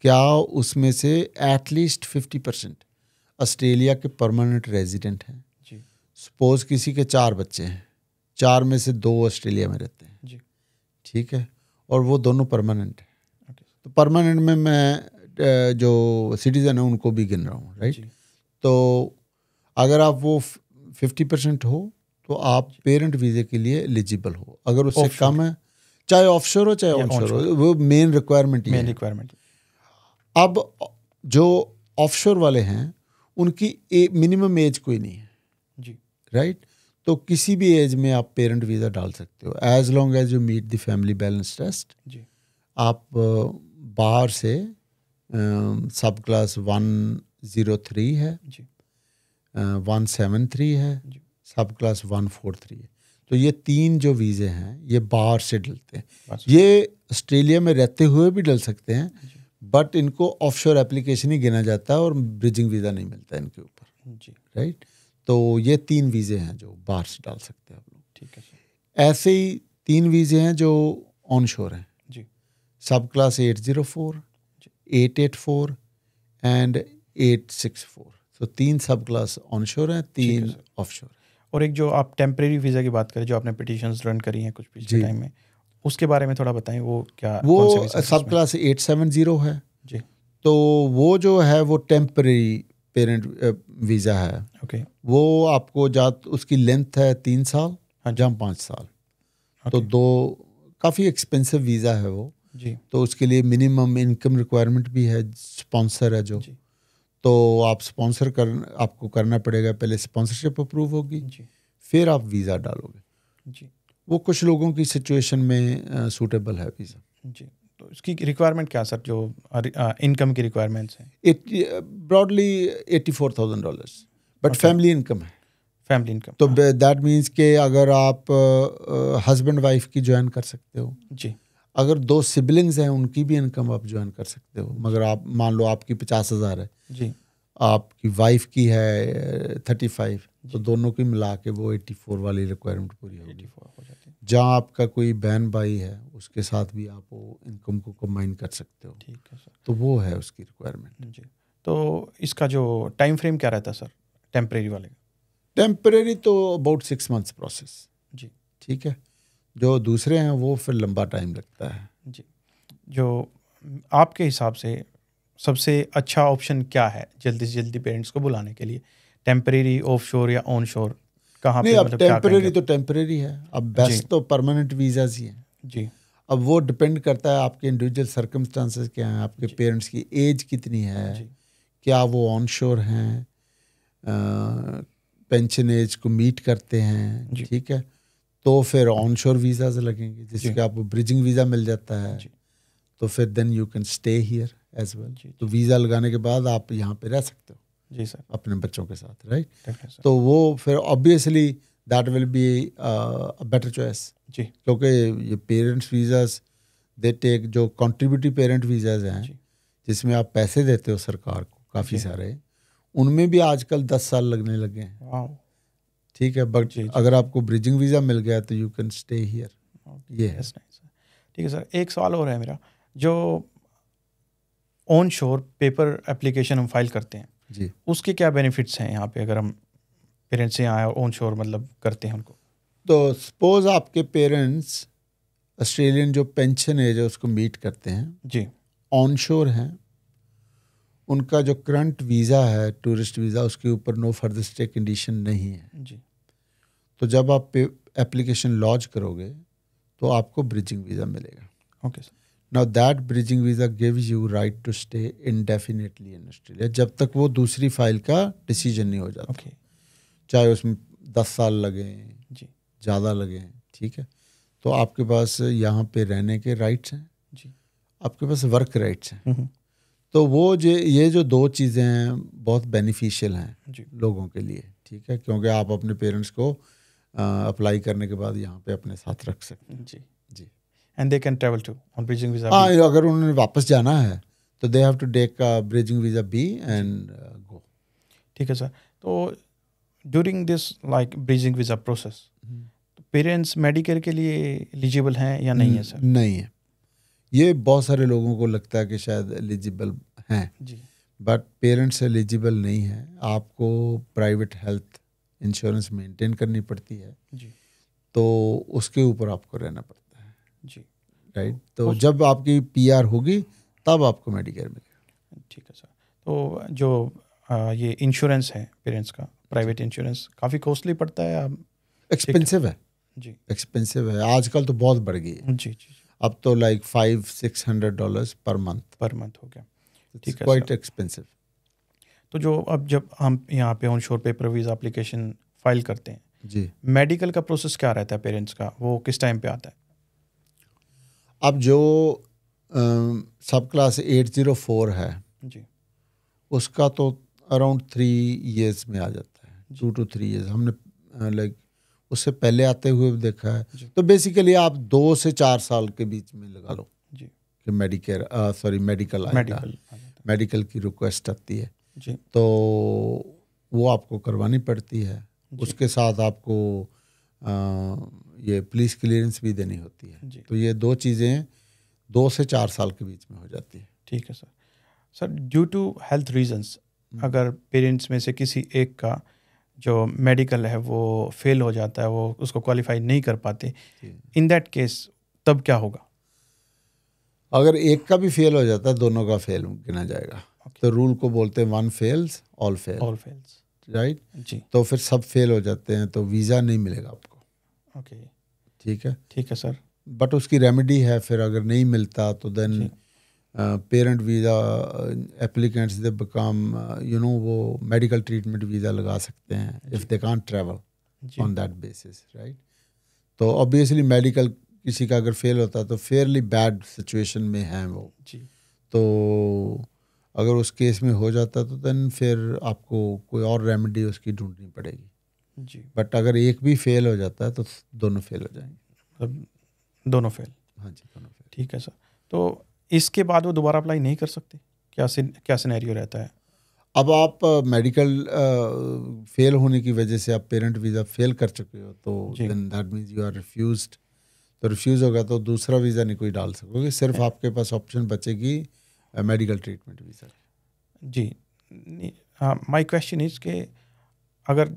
क्या उसमें से एटलीस्ट फिफ्टी परसेंट ऑस्ट्रेलिया के परमानेंट रेजिडेंट हैं जी सपोज किसी के चार बच्चे हैं चार में से दो ऑस्ट्रेलिया में रहते हैं जी ठीक है और वो दोनों परमानेंट हैं तो परमानेंट में मैं जो सिटीज़न है उनको भी गिन रहा हूँ राइट तो अगर आप वो फिफ्टी परसेंट हो तो आप पेरेंट वीज़े के लिए एलिजिबल हो अगर उससे कम है चाहे ऑफशोर हो चाहे ऑनशोर हो वो मेन रिक्वायरमेंट मेन रिक्वायरमेंट अब जो ऑफशोर वाले हैं उनकी ए, मिनिमम एज कोई नहीं है जी राइट तो किसी भी एज में आप पेरेंट वीज़ा डाल सकते हो as long as you meet the family balance test जी आप बाहर से सब क्लास वन ज़ीरो थ्री है जी वन सेवन थ्री है जी सब क्लास वन फोर थ्री है तो ये तीन जो वीज़े हैं ये बाहर से डलते हैं अच्छा। ये ऑस्ट्रेलिया में रहते हुए भी डल सकते हैं बट इनको ऑफशोर एप्लीकेशन ही गिना जाता है और ब्रिजिंग वीज़ा नहीं मिलता इनके ऊपर जी राइट तो ये तीन वीज़े हैं जो बाहर से डाल सकते हैं आप लोग ठीक है ऐसे ही तीन वीज़े हैं जो ऑन शोर हैं जी subclass eight zero four eight eight four and eight six four तो तीन सब क्लास ऑन शोर हैं तीन ऑफ शोर और एक जो आप टेम्प्रेरी वीज़ा की बात करें जो आपने पिटिशन रन करी हैं कुछ पिछले टाइम में उसके बारे में थोड़ा बताएं वो क्या वो सब क्लास एट सेवन ज़ीरो है जी तो वो जो है वो टेम्प्रेरी पेरेंट वीज़ा है ओके वो आपको जा उसकी लेंथ है तीन साल हाँ जहाँ पाँच साल तो दो काफ़ी एक्सपेंसिव वीज़ा है वो जी तो उसके लिए मिनिमम इनकम रिक्वायरमेंट भी है स्पॉन्सर है जो जी तो आप स्पॉन्सर कर आपको करना पड़ेगा पहले स्पॉन्सरशिप अप्रूव होगी फिर आप वीज़ा डालोगे जी वो कुछ लोगों की सिचुएशन में सूटेबल है वीज़ा जी तो इसकी रिक्वायरमेंट क्या सर जो इनकम की रिक्वायरमेंट्स हैं broadly eighty four thousand dollar but family income है फैमिली इनकम तो दैट मीन्स के अगर आप हस्बैंड वाइफ की ज्वाइन कर सकते हो जी अगर दो सिबलिंग्स हैं उनकी भी इनकम आप ज्वाइन कर सकते हो मगर आप मान लो आपकी पचास हज़ार है जी आपकी वाइफ की है थर्टी uh, फाइव तो दोनों की मिला के वो एट्टी फोर वाली रिक्वायरमेंट पूरी होगी हो जाती है जहाँ आपका कोई बहन भाई है उसके साथ भी आप वो इनकम को कम्बाइन कर सकते हो ठीक है सर तो वो है उसकी रिक्वायरमेंट जी तो इसका जो टाइम फ्रेम क्या रहता है सर टेम्परेरी वाले का टेम्परेरी तो अबाउट सिक्स मंथ्स प्रोसेस जी ठीक है जो दूसरे हैं वो फिर लंबा टाइम लगता है जी जो आपके हिसाब से सबसे अच्छा ऑप्शन क्या है जल्दी से जल्दी पेरेंट्स को बुलाने के लिए टेम्परेरी ऑफ शोर या ऑन शोर कहाँ नहीं पे अब टेम्परेरी मतलब तो टेम्परेरी है अब बेस्ट तो परमानेंट वीज़ाज ही हैं जी अब वो डिपेंड करता है आपके इंडिविजुअल सर्कमस्टांसेस क्या हैं आपके पेरेंट्स की एज कितनी है क्या वो ऑन शोर हैं पेंशन एज को मीट करते हैं ठीक है तो फिर ऑन शोर वीज़ाज लगेंगे कि आपको ब्रिजिंग वीज़ा मिल जाता है तो फिर then you can stay here as well तो वीज़ा लगाने के बाद आप यहाँ पे रह सकते हो जी सर अपने बच्चों के साथ राइट तो वो फिर obviously that will be better choice जी क्योंकि ये पेरेंट्स वीज़ाज दे टेक जो कॉन्ट्रीब्यूटिव पेरेंट वीज़ाज हैं जिसमें आप पैसे देते हो सरकार को काफ़ी सारे उनमें भी आजकल दस साल लगने लगे हैं ठीक है बट अगर आपको ब्रिजिंग वीज़ा मिल गया तो यू कैन स्टे हियर ये है ठीक है सर एक सवाल और है मेरा जो ऑन शोर पेपर एप्लीकेशन हम फाइल करते हैं जी उसके क्या बेनिफिट्स हैं यहाँ पे अगर हम पेरेंट्स यहाँ आए ऑन शोर मतलब करते हैं उनको तो सपोज आपके पेरेंट्स ऑस्ट्रेलियन जो पेंशन एज है उसको मीट करते हैं जी ऑन शोर हैं उनका जो करंट वीज़ा है टूरिस्ट वीज़ा उसके ऊपर नो फर्दर स्टे कंडीशन नहीं है जी तो जब आप एप्लीकेशन लॉन्च करोगे तो आपको ब्रिजिंग वीज़ा मिलेगा okay sir now that bridging visa give you right to stay indefinitely in Australia जब तक वो दूसरी फाइल का डिसीजन नहीं हो जाता ओके चाहे उसमें दस साल लगे जी ज़्यादा लगे ठीक है तो आपके पास यहाँ पे रहने के राइट्स हैं जी आपके पास वर्क राइट्स हैं हम्म, हम्म। तो वो जो ये जो दो चीज़ें हैं बहुत बेनिफिशियल हैं लोगों के लिए ठीक है क्योंकि आप अपने पेरेंट्स को अप्लाई करने के बाद यहाँ पे अपने साथ रख सकते हैं जी जी and they can travel too on bridging visa हाँ अगर उन्होंने वापस जाना है तो they have to take bridging visa B and go ठीक है सर तो during this like bridging visa process parents Medicare के लिए एलिजिबल हैं या नहीं है सर हम्म, नहीं है ये बहुत सारे लोगों को लगता है कि शायद एलिजिबल हैं जी बट पेरेंट्स एलिजिबल नहीं है आपको प्राइवेट हेल्थ इंश्योरेंस मेंटेन करनी पड़ती है जी तो उसके ऊपर आपको रहना पड़ता है जी राइट तो, तो जब आपकी पीआर होगी तब आपको मेडिकेयर मिलेगा ठीक है सर तो जो आ, ये इंश्योरेंस है पेरेंट्स का प्राइवेट इंश्योरेंस काफ़ी कॉस्टली पड़ता है एक्सपेंसिव है जी एक्सपेंसिव है आजकल तो बहुत बढ़ गई है जी जी अब तो like five six hundred dollars per month per month हो गया ठीक है क्वाइट एक्सपेंसिव तो जो अब जब हम यहाँ पे ऑन शोर वीज अप्लीकेशन फाइल करते हैं जी मेडिकल का प्रोसेस क्या रहता है पेरेंट्स का वो किस टाइम पे आता है अब जो सब क्लास एट ज़ीरो फोर है जी उसका तो अराउंड थ्री इयर्स में आ जाता है टू टू थ्री इयर्स हमने लाइक उससे पहले आते हुए भी देखा है तो बेसिकली आप दो से चार साल के बीच में लगा लो जी कि Medicare sorry medical medical medical की रिक्वेस्ट आती है जी तो वो आपको करवानी पड़ती है उसके साथ आपको आ, ये पुलिस क्लियरेंस भी देनी होती है तो ये दो चीज़ें दो से चार साल के बीच में हो जाती है ठीक है sir sir due to health reasons अगर पेरेंट्स में से किसी एक का जो मेडिकल है वो फेल हो जाता है वो उसको क्वालिफाई नहीं कर पाते इन दैट केस तब क्या होगा अगर एक का भी फेल हो जाता है दोनों का फेल गिना जाएगा तो रूल को बोलते हैं one fails all fail all fails right जी तो फिर सब फेल हो जाते हैं तो वीज़ा नहीं मिलेगा आपको ओके ठीक है ठीक है सर बट उसकी रेमेडी है फिर अगर नहीं मिलता तो then parent visa applicants they become you know वो मेडिकल ट्रीटमेंट वीज़ा लगा सकते हैं if they can travel on that basis right तो ऑब्वियसली मेडिकल किसी का अगर फेल होता तो फेयरली बैड सिचुएशन में हैं वो जी तो अगर उस केस में हो जाता तो देन फिर आपको कोई और रेमेडी उसकी ढूंढनी पड़ेगी जी बट अगर एक भी फेल हो जाता है तो दोनों फेल हो जाएंगे दोनों फेल हाँ जी दोनों फेल ठीक है सर तो इसके बाद वो दोबारा अप्लाई नहीं कर सकते क्या सिन, क्या सिनेरियो रहता है अब आप मेडिकल फेल होने की वजह से आप पेरेंट वीज़ा फेल कर चुके हो तो that means you are refuse तो रिफ्यूज़ होगा तो दूसरा वीज़ा नहीं कोई डाल सकोगे सिर्फ आपके पास ऑप्शन बचेगी मेडिकल ट्रीटमेंट भी सर जी माय क्वेश्चन इज के अगर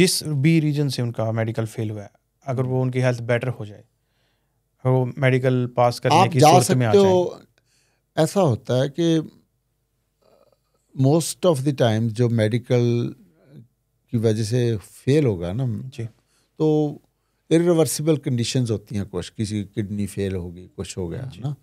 जिस भी रीजन से उनका मेडिकल फेल हुआ है अगर वो उनकी हेल्थ बेटर हो जाए वो मेडिकल पास करने आप की जा सकते में आ जाए। ऐसा होता है कि मोस्ट ऑफ द टाइम जो मेडिकल की वजह से फेल होगा ना जी तो इरिवर्सिबल कंडीशंस होती हैं कुछ किसी की किडनी फेल होगी कुछ हो गया ना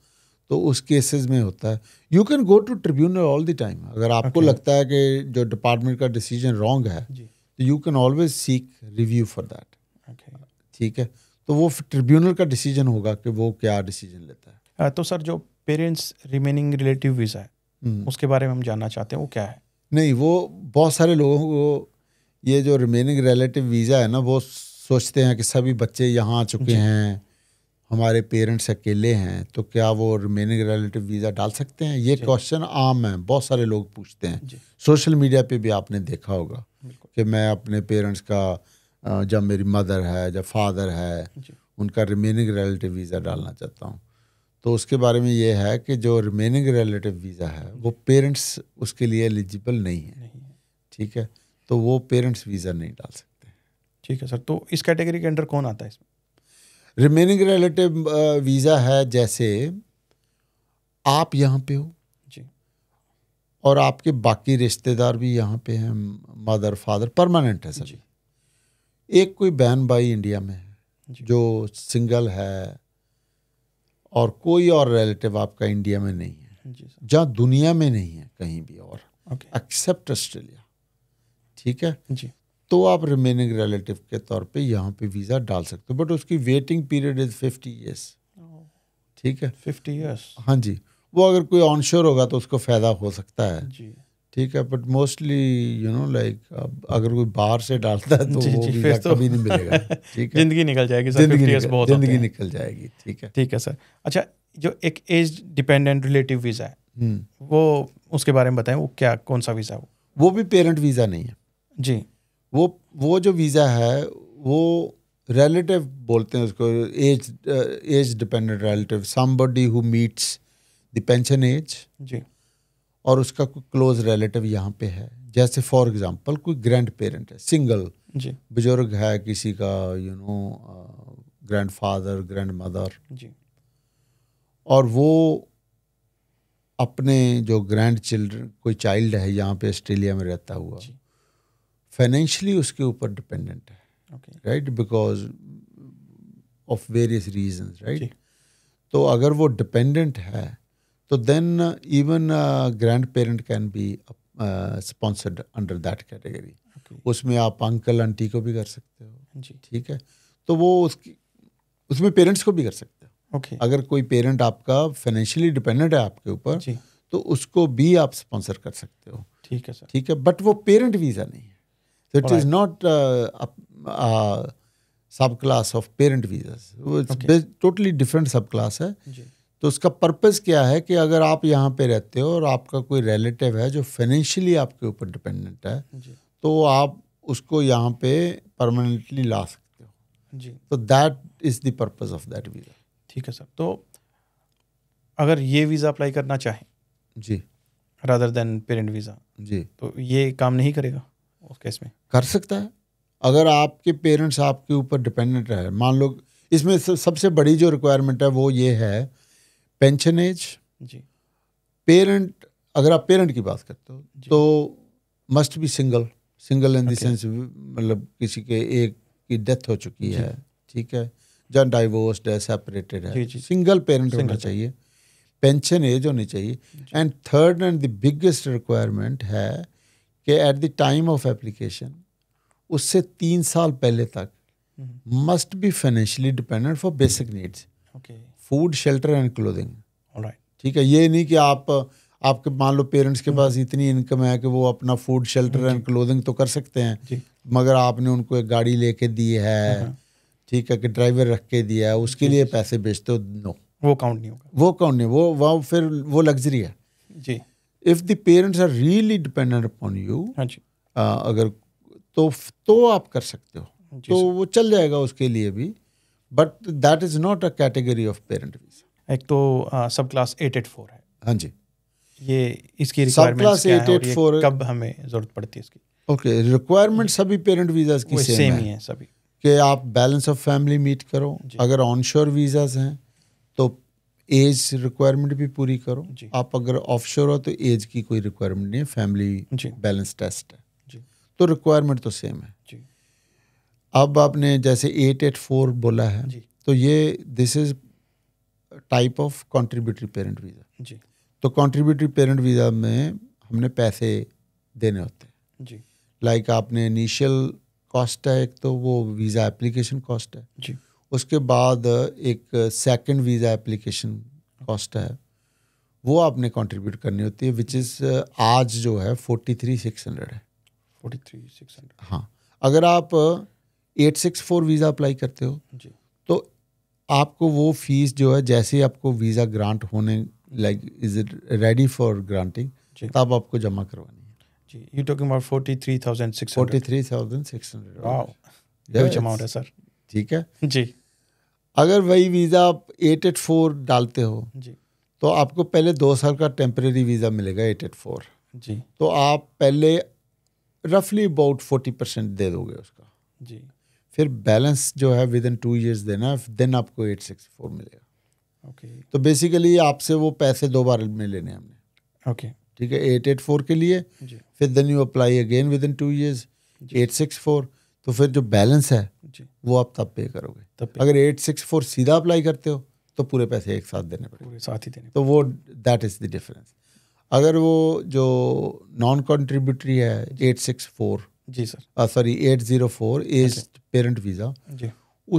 तो उस केसेस में होता है you can go to tribunal all the time अगर आपको okay. लगता है कि जो डिपार्टमेंट का डिसीजन रॉन्ग है तो you can always seek review for that ठीक है तो वो ट्रिब्यूनल का डिसीजन होगा कि वो क्या डिसीजन लेता है आ, तो सर जो पेरेंट्स रिमेनिंग रिलेटिव वीज़ा है हम्म। उसके बारे में हम जानना चाहते हैं वो क्या है नहीं वो बहुत सारे लोगों को ये जो रिमेनिंग रिलेटिव वीज़ा है ना वो सोचते हैं कि सभी बच्चे यहाँ आ चुके हैं हमारे पेरेंट्स अकेले हैं तो क्या वो रिमेनिंग रिलेटिव वीज़ा डाल सकते हैं ये क्वेश्चन आम है बहुत सारे लोग पूछते हैं सोशल मीडिया पे भी आपने देखा होगा कि मैं अपने पेरेंट्स का जब मेरी मदर है जब फादर है उनका रिमेनिंग रिलेटिव वीज़ा डालना चाहता हूँ तो उसके बारे में ये है कि जो रिमेनिंग रिलेटिव वीज़ा है वो पेरेंट्स उसके लिए एलिजिबल नहीं है ठीक है तो वो पेरेंट्स वीज़ा नहीं डाल सकते ठीक है सर तो इस कैटेगरी के अंडर कौन आता है इसमें रिमेनिंग रिलेटिव वीज़ा है जैसे आप यहाँ पे हो जी और आपके बाकी रिश्तेदार भी यहाँ पे हैं मदर फादर परमानेंट है सर जी एक कोई बहन भाई इंडिया में है जो सिंगल है और कोई और रिलेटिव आपका इंडिया में नहीं है जहाँ दुनिया में नहीं है कहीं भी और एक्सेप्ट ऑस्ट्रेलिया ठीक है जी तो आप रिमेनिंग रिलेटिव के तौर पे यहाँ पे वीज़ा डाल सकते हो बट उसकी waiting period is fifty years ठीक है फिफ्टी ईयर्स हाँ जी वो अगर कोई ऑन होगा तो उसको फ़ायदा हो सकता है जी ठीक है but mostly you know like अगर कोई बाहर से डालता है तो जी, वो जी, फिर तो कभी नहीं मिलेगा ठीक है जिंदगी निकल जाएगी जिंदगी बहुत जिंदगी निकल जाएगी ठीक है ठीक है सर अच्छा जो एक एज डिपेंडेंट रिलेटिव वीज़ा है हम्म। वो उसके बारे में बताएं वो क्या कौन सा वीज़ा है वो भी पेरेंट वीज़ा नहीं है जी वो वो जो वीज़ा है वो रिलेटिव बोलते हैं उसको as as dependent relative somebody who meets the pension age जी और उसका कोई क्लोज रिलेटिव यहाँ पे है जैसे फॉर एग्जांपल कोई ग्रैंड पेरेंट है सिंगल जी बुजुर्ग है किसी का you know grandfather grandmother जी और वो अपने जो ग्रैंड चिल्ड्रन कोई चाइल्ड है यहाँ पे ऑस्ट्रेलिया में रहता हुआ जी फाइनेंशली उसके ऊपर डिपेंडेंट है right because of various reason right तो अगर वो डिपेंडेंट है तो then even grandparent can be sponsored under that category उसमें आप अंकल आंटी को भी कर सकते हो जी ठीक है तो वो उसकी उसमें पेरेंट्स को भी कर सकते हो ओके okay. अगर कोई पेरेंट आपका फाइनेंशियली डिपेंडेंट है आपके ऊपर तो उसको भी आप स्पॉन्सर कर सकते हो ठीक है सर ठीक है बट वो पेरेंट वीज़ा नहीं है So it right. is not uh, a, a subclass of parent visas. It's okay. totally different subclass है तो उसका पर्पज़ क्या है कि अगर आप यहाँ पे रहते हो और आपका कोई रिलेटिव है जो फाइनेंशियली आपके ऊपर डिपेंडेंट है जी. तो आप उसको यहाँ पे परमानेंटली ला सकते हो जी तो that is the purpose of that visa ठीक है सर तो अगर ये वीज़ा अप्लाई करना चाहें जी रादर देन पेरेंट वीज़ा जी तो ये काम नहीं करेगा उस केस में कर सकता है अगर आपके पेरेंट्स आपके ऊपर डिपेंडेंट है मान लो इसमें सबसे बड़ी जो रिक्वायरमेंट है वो ये है पेंशन एज जी पेरेंट अगर आप पेरेंट की बात करते हो तो must be single single in देंस मतलब किसी के एक की डेथ हो चुकी है ठीक है या डाइवोर्स है सेपरेटेड है सिंगल पेरेंट होना चाहिए पेंशन एज होनी चाहिए and third and the biggest requirement है कि at the time of application उससे तीन साल पहले तक must be financially dependent for basic needs food shelter and clothing ठीक है ये नहीं कि आप आपके मान लो पेरेंट्स के हम्म। पास इतनी इनकम है कि वो अपना फूड शेल्टर एंड क्लोथिंग तो कर सकते हैं मगर आपने उनको एक गाड़ी लेके दी है हाँ, हाँ। ठीक है कि ड्राइवर रख के दिया है उसके लिए पैसे बेचते हो नो वो काउंट नहीं होगा वो काउंट नहीं वो वह फिर वो लग्जरी है जी if the parents are really dependent upon you अगर तो तो आप कर सकते हो हाँ तो वो चल जाएगा उसके लिए भी but that is not a category of parent visa एक तो सब क्लास एट एट फोर है हाँ जी ये इसकी सब क्लास एट एट फोर कब हमें जरूरत पड़ती है इसकी ओके रिक्वायरमेंट सभी पेरेंट वीजा की सेम, सेम ही है सभी कि आप बैलेंस ऑफ फैमिली मीट करो अगर ऑनशोर वीज़ाज हैं तो एज रिक्वायरमेंट भी पूरी करो जी. आप अगर ऑफशोर हो तो एज की कोई रिक्वायरमेंट नहीं है फैमिली बैलेंस टेस्ट है जी. तो रिक्वायरमेंट तो सेम है जी. अब आपने जैसे एट एट फोर बोला है जी. तो ये this is type of contributory parent visa जी तो कॉन्ट्रीब्यूटरी पेरेंट वीज़ा में हमने पैसे देने होते हैं जी लाइक like आपने इनिशियल कॉस्ट है एक तो वो वीज़ा एप्लीकेशन कॉस्ट है जी उसके बाद एक सेकंड वीज़ा एप्लीकेशन कॉस्ट है वो आपने कंट्रीब्यूट करनी होती है विच इज़ uh, आज जो है फोर्टी थ्री सिक्स हंड्रेड है फोर्टी थ्री सिक्स हंड्रेड हाँ अगर आप eight six four visa apply करते हो जी तो आपको वो फीस जो है जैसे ही आपको वीज़ा ग्रांट होने like is it ready for granting तब आपको जमा करवानी है जी you talking about forty three thousand six forty three thousand six hundred amount है सर ठीक है जी अगर वही वीज़ा आप एट एट फोर डालते हो जी तो आपको पहले दो साल का टेम्प्रेरी वीज़ा मिलेगा एट एट फोर जी तो आप पहले रफली अबाउट फोर्टी परसेंट दे दोगे उसका जी फिर बैलेंस जो है विद इन टू ईयर्स देना देन आपको एट सिक्स फोर मिलेगा ओके तो बेसिकली आपसे वो पैसे दो बार में लेने हमने ओके ठीक है एट एट फोर के लिए फिर then you apply again within two years eight six four तो फिर जो बैलेंस है वो आप तब पे करोगे तब पे अगर एट सिक्स फोर सीधा अप्लाई करते हो तो पूरे पैसे एक साथ देने पूरे साथ ही देने तो वो दैट इज़ द डिफरेंस अगर वो जो नॉन कॉन्ट्रीब्यूटरी है एट सिक्स फोर जी sir sorry eight zero four as parent visa जी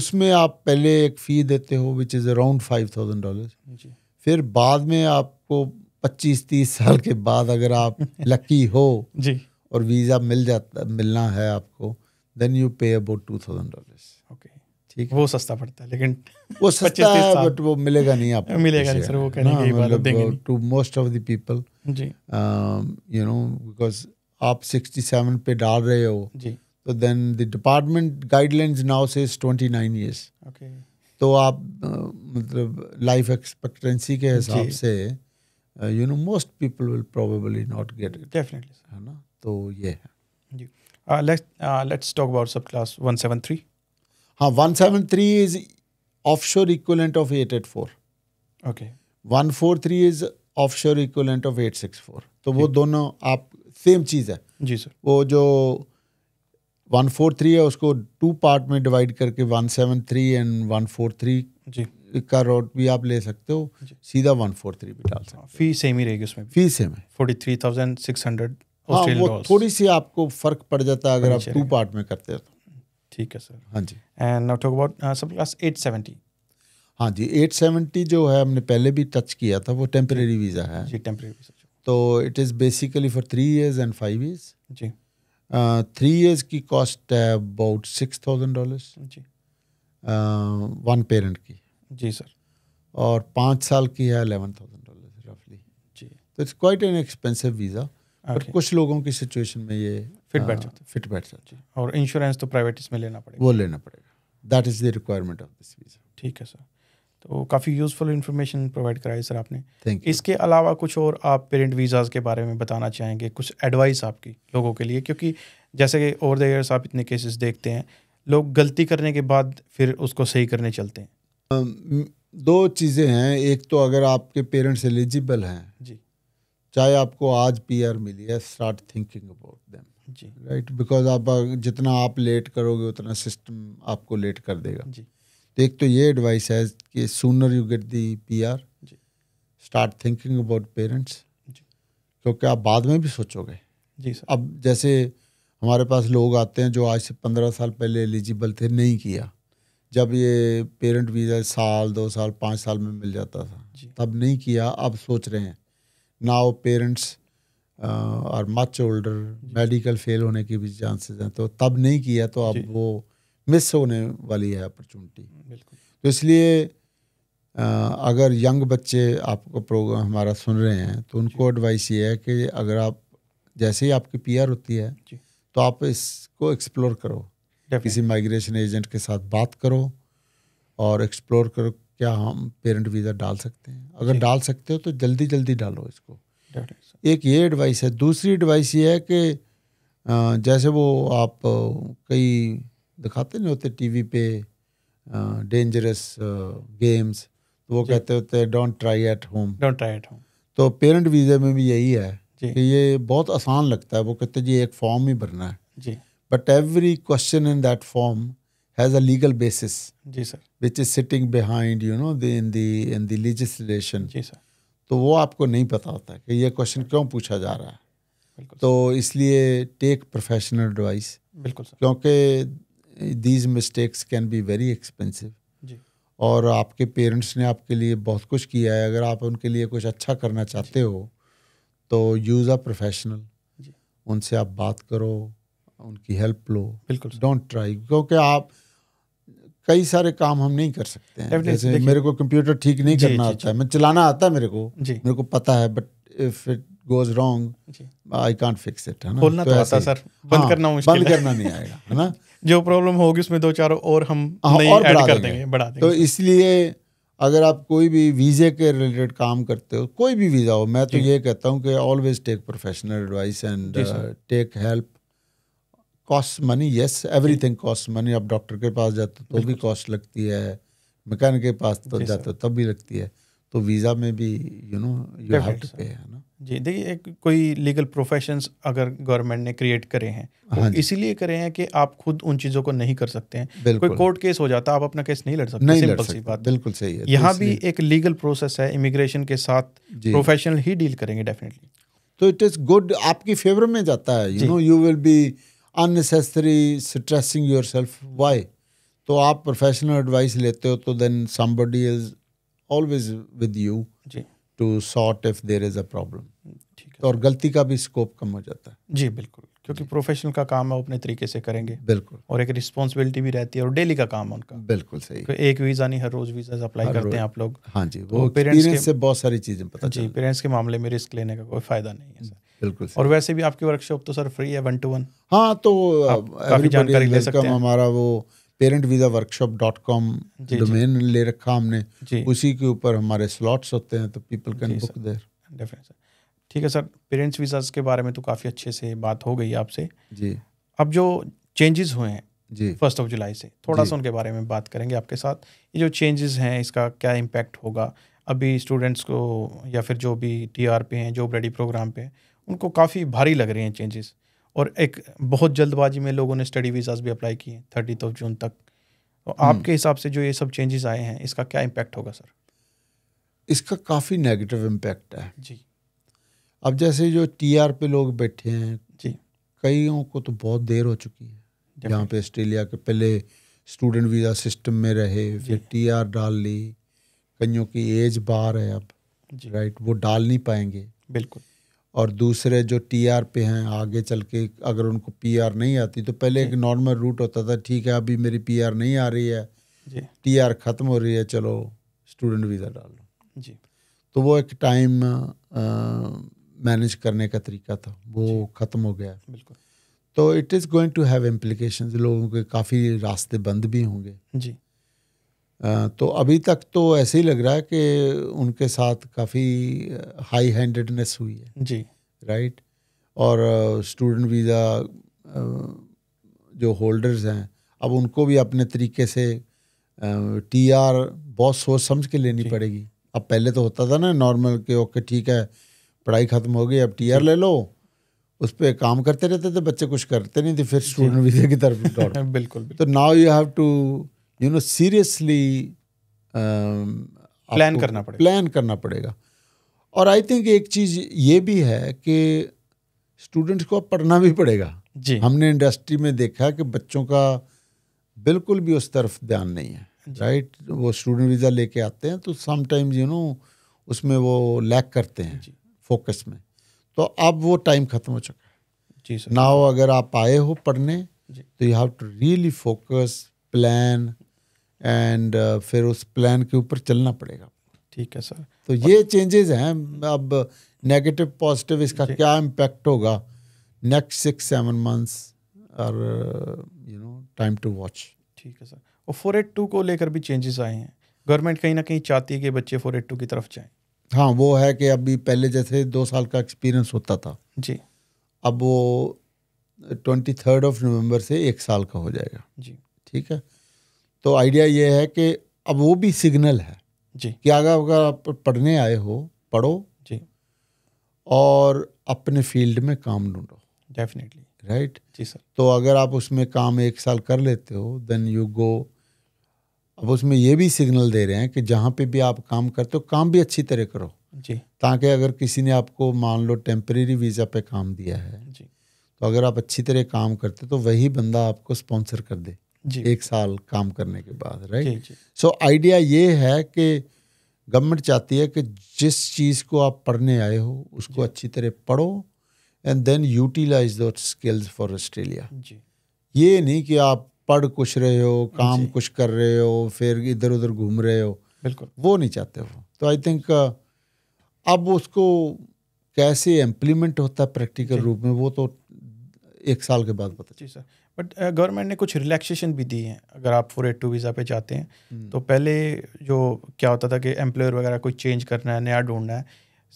उसमें आप पहले एक फ़ी देते हो which is around five thousand dollar फिर बाद में आपको पच्चीस तीस साल के बाद अगर आप लकी हो जी और वीज़ा मिल जाता मिलना है आपको then you pay about two thousand dollar okay ठीक वो सस्ता पड़ता है लेकिन वो सस्ता है बट वो मिलेगा नहीं आपको हाँ, मिलेगा नहीं सर वो कहने की हाँ, बात मतलब देंगे to most of the people जी यू नो बिकॉज आप 67 पे डाल रहे हो जी तो then the department guidelines now से 29 इयर्स ओके तो आप uh, मतलब लाइफ एक्सपेक्टेंसी के हिसाब से you know most people will probably not get it definitely है ना तो ये है जी let's talk about subclass 173 हाँ three is sure equivalent of four okay three is sure equivalent of four तो वो दोनों आप सेम चीज़ है जी सर वो जो थ्री है उसको टू पार्ट में डिवाइड करके one seven three and one three जी का रोड भी आप ले सकते हो सीधा वन फोर थ्री भी डाल सकते हो फी सेम ही रहेगी उसमें फी सेम है forty three thousand six hundred हाँ वो थोड़ी सी आपको फर्क पड़ जाता है अगर आप टू पार्ट में करते हो तो ठीक है सर हाँ जी and now talk about subclass seventy हाँ जी एट सेवेंटी जो है हमने पहले भी टच किया था वो टेम्परेरी वीज़ा है जी टेम्परेरी वीज़ा तो it is basically for three years and five years जी थ्री uh, ईयर्स की कॉस्ट है अबाउट सिक्स थाउजेंड डॉलर्स जी वन uh, पेरेंट की जी सर और पाँच साल की है अलेवन थाउजेंड डॉलर रफली जी तो it's quite an expensive visa okay. पर कुछ लोगों की सिचुएशन में ये फिट हाँ, बैठ जाता है फिट बैठ जाती है और इंश्योरेंस तो प्राइवेट इसमें लेना पड़ेगा वो लेना पड़ेगा that is the requirement of this visa ठीक है सर तो काफ़ी यूज़फुल इन्फॉर्मेशन प्रोवाइड कराई सर आपने यू इसके अलावा कुछ और आप पेरेंट वीज़ाज़ के बारे में बताना चाहेंगे कुछ एडवाइस आपकी लोगों के लिए क्योंकि जैसे कि ओवर द ईयर्स आप इतने केसेस देखते हैं लोग गलती करने के बाद फिर उसको सही करने चलते हैं दो चीज़ें हैं एक तो अगर आपके पेरेंट्स एलिजिबल हैं चाहे आपको आज पी आर मिली है स्टार्ट थिंकिंग अबाउट दैम जी राइट बिकॉज आप जितना आप लेट करोगे उतना सिस्टम आपको लेट कर देगा जी तो एक तो ये एडवाइस है कि sooner you get the P R start thinking about parents क्योंकि आप बाद में भी सोचोगे जी सर अब जैसे हमारे पास लोग आते हैं जो आज से पंद्रह साल पहले एलिजिबल थे नहीं किया जब ये पेरेंट वीज़ा साल दो साल पाँच साल में मिल जाता था तब नहीं किया अब सोच रहे हैं नाओ पेरेंट्स और मच ओल्डर मेडिकल फेल होने की भी चांसेस हैं तो तब नहीं किया तो अब वो मिस होने वाली है अपॉर्चुनिटी तो इसलिए आ, uh, अगर यंग बच्चे आपको प्रोग्राम हमारा सुन रहे हैं तो उनको एडवाइस ये है कि अगर आप जैसे ही आपकी पीआर होती है तो आप इसको एक्सप्लोर करो किसी माइग्रेशन एजेंट के साथ बात करो और एक्सप्लोर करो क्या हम पेरेंट वीज़ा डाल सकते हैं अगर डाल सकते हो तो जल्दी जल्दी डालो इसको एक ये एडवाइस है दूसरी एडवाइस ये है कि जैसे वो आप कई दिखाते नहीं होते टीवी पे डेंजरस गेम्स तो वो कहते होते हैं don't try at home don't try at home तो पेरेंट वीज़े में भी यही है कि ये बहुत आसान लगता है वो कहते हैं जी एक फॉर्म ही भरना है जी but every question in that form has a legal basis जी sir which is sitting behind you know the in the in the जी सर तो वो आपको नहीं पता होता कि ये क्वेश्चन क्यों पूछा जा रहा है तो इसलिए टेक प्रोफेशनल एडवाइस बिल्कुल सर क्योंकि these mistakes can be very expensive और आपके पेरेंट्स ने आपके लिए बहुत कुछ किया है अगर आप उनके लिए कुछ अच्छा करना चाहते हो तो यूज़ अ प्रोफेशनल उनसे आप बात करो उनकी हेल्प लो बिल्कुल डोंट ट्राई क्योंकि आप कई सारे काम हम नहीं कर सकते हैं जैसे मेरे को कंप्यूटर ठीक नहीं जी, करना आता है मैं चलाना आता है मेरे को मेरे को पता है but if it goes wrong I can't fix it है ना खोलना तो, तो आता सर बंद हाँ, करना मुश्किल बंद करना नहीं आएगा है ना जो प्रॉब्लम होगी उसमें दो चार और हम हाँ, नई ऐड कर देंगे बढ़ा देंगे तो इसलिए अगर आप कोई भी वीज़े के रिलेटेड काम करते हो कोई भी वीज़ा हो मैं तो ये कहता हूँ कि always take professional advice and take help cost money yes everything cost money आप डॉक्टर के पास जाते तो भी कॉस्ट लगती है मैकेनिक के पास तो जाते तब तो भी लगती है तो वीज़ा में भी you know you have to pay है ना जी देखिए एक कोई लीगल प्रोफेशंस अगर गवर्नमेंट ने क्रिएट करे हैं हाँ तो इसीलिए करे हैं कि आप खुद उन चीज़ों को नहीं कर सकते हैं कोई कोर्ट केस हो जाता आप अपना केस नहीं लड़ सकते नहीं लड़ सकते, सी बात बिल्कुल सही है तो यहाँ भी एक लीगल प्रोसेस है इमिग्रेशन के साथ प्रोफेशनल ही डील करेंगे डेफिनेटली तो इट इज़ गुड आपकी फेवर में जाता है you know you will be unnecessary stressing yourself why तो आप प्रोफेशनल एडवाइस लेते हो तो then somebody is always with you to sort if there is a problem ठीक है तो और गलती का भी स्कोप कम हो जाता है जी बिल्कुल क्योंकि प्रोफेशनल का काम है अपने तरीके से करेंगे बिल्कुल और एक रिस्पॉन्सिबिलिटी भी रहती है और डेली का काम है उनका बिल्कुल सही तो एक वीज़ा नहीं हर रोज वीज़ा अप्लाई करते हैं आप लोग हाँ जी तो वो पेरेंट्स से बहुत सारी चीज़ें पता जी पेरेंट्स के मामले में रिस्क लेने का कोई फ़ायदा नहीं है बिल्कुल और वैसे भी आपकी वर्कशॉप तो सर फ्री है वन टू वन हाँ तो uh, काफ़ी जानकारी ले सकते हैं हमारा वो parent visa workshop dot com domain ले रखा हमने उसी के ऊपर हमारे स्लॉट्स होते हैं तो people can book there definitely ठीक है सर पेरेंट्स वीज़ाज के बारे में तो काफ़ी अच्छे से बात हो गई आपसे जी अब जो चेंजेस हुए हैं जी फर्स्ट ऑफ जुलाई से थोड़ा सा उनके बारे में बात करेंगे आपके साथ ये जो चेंजेस हैं इसका क्या इम्पैक्ट होगा अभी स्टूडेंट्स को या फिर जो भी टी आर पे हैं जॉब रेडी प्रोग्राम पे उनको काफ़ी भारी लग रहे हैं चेंजेस और एक बहुत जल्दबाजी में लोगों ने स्टडी वीज़ाज भी अप्लाई किए हैं तो जून तक तो हम्म। आपके हिसाब से जो ये सब चेंजेस आए हैं इसका क्या इम्पैक्ट होगा सर इसका काफ़ी नेगेटिव इम्पैक्ट है जी अब जैसे जो टी आर पे लोग बैठे हैं जी कईयों को तो बहुत देर हो चुकी है यहाँ पे ऑस्ट्रेलिया के पहले स्टूडेंट वीज़ा सिस्टम में रहे फिर टी आर डाल ली कईयों की एज बार है अब राइट वो डाल नहीं पाएंगे बिल्कुल और दूसरे जो टी आर पे हैं आगे चल के अगर उनको पी आर नहीं आती तो पहले एक नॉर्मल रूट होता था ठीक है अभी मेरी पी आर नहीं आ रही है टी आर ख़त्म हो रही है चलो स्टूडेंट वीज़ा डाल लो जी तो वो एक टाइम मैनेज करने का तरीका था वो ख़त्म हो गया बिल्कुल तो it is going to have implication लोगों के काफ़ी रास्ते बंद भी होंगे जी तो अभी तक तो ऐसे ही लग रहा है कि उनके साथ काफ़ी हाई हैंडेडनेस हुई है जी राइट और स्टूडेंट वीज़ा जो होल्डर्स हैं अब उनको भी अपने तरीके से टी आर बहुत सोच समझ के लेनी पड़ेगी अब पहले तो होता था ना नॉर्मल के ओके ठीक है पढ़ाई ख़त्म हो गई अब टी आर ले लो उस पर काम करते रहते थे बच्चे कुछ करते नहीं थे फिर स्टूडेंट वीज़ा की तरफ बिल्कुल तो now you have to you know seriously plan करना पड़ेगा प्लान करना पड़ेगा और आई थिंक एक चीज़ ये भी है कि स्टूडेंट्स को पढ़ना भी पड़ेगा जी हमने इंडस्ट्री में देखा कि बच्चों का बिल्कुल भी उस तरफ ध्यान नहीं है राइट right? वो स्टूडेंट वीज़ा लेके आते हैं तो समटाइम्स यू नो उसमें वो लैक करते हैं फोकस में तो अब वो टाइम ख़त्म हो चुका है जी सर नाव अगर आप आए हो पढ़ने तो you have to really focus plan and uh, फिर उस प्लान के ऊपर चलना पड़ेगा ठीक है सर तो ये चेंजेस हैं अब नेगेटिव पॉजिटिव इसका क्या इम्पैक्ट होगा नेक्स्ट सिक्स सेवन मंथ्स और you know time to watch ठीक है सर और फोर एट टू को लेकर भी चेंजेस आए हैं गवर्नमेंट कहीं ना कहीं चाहती है कि बच्चे फोर एट टू की तरफ जाएं हाँ वो है कि अभी पहले जैसे दो साल का एक्सपीरियंस होता था जी अब वो ट्वेंटी थर्ड ऑफ नवंबर से एक साल का हो जाएगा जी ठीक है तो आइडिया ये है कि अब वो भी सिग्नल है जी कि अगर अगर आप पढ़ने आए हो पढ़ो जी और अपने फील्ड में काम ढूंढो डेफिनेटली राइट जी सर तो अगर आप उसमें काम एक साल कर लेते हो देन यू गो अब उसमें ये भी सिग्नल दे रहे हैं कि जहाँ पे भी आप काम करते हो काम भी अच्छी तरह करो जी ताकि अगर किसी ने आपको मान लो टेम्परेरी वीज़ा पे काम दिया है जी तो अगर आप अच्छी तरह काम करते तो वही बंदा आपको स्पॉन्सर कर दे एक साल काम करने के बाद राइट सो आइडिया ये है कि गवर्नमेंट चाहती है कि जिस चीज़ को आप पढ़ने आए हो उसको अच्छी तरह पढ़ो एंड देन यूटिलाइज दो स्किल्स फॉर ऑस्ट्रेलिया ये नहीं कि आप पढ़ कुछ रहे हो काम कुछ कर रहे हो फिर इधर उधर घूम रहे हो बिल्कुल वो नहीं चाहते वो तो आई थिंक uh, अब उसको कैसे इम्प्लीमेंट होता है प्रैक्टिकल रूप में वो तो एक साल के बाद पता जी सर बट गवर्नमेंट uh, ने कुछ रिलैक्सेशन भी दी है अगर आप फोर एट टू वीज़ा पे जाते हैं hmm. तो पहले जो क्या होता था कि एम्प्लॉयर वगैरह कोई चेंज करना है नया ढूंढना है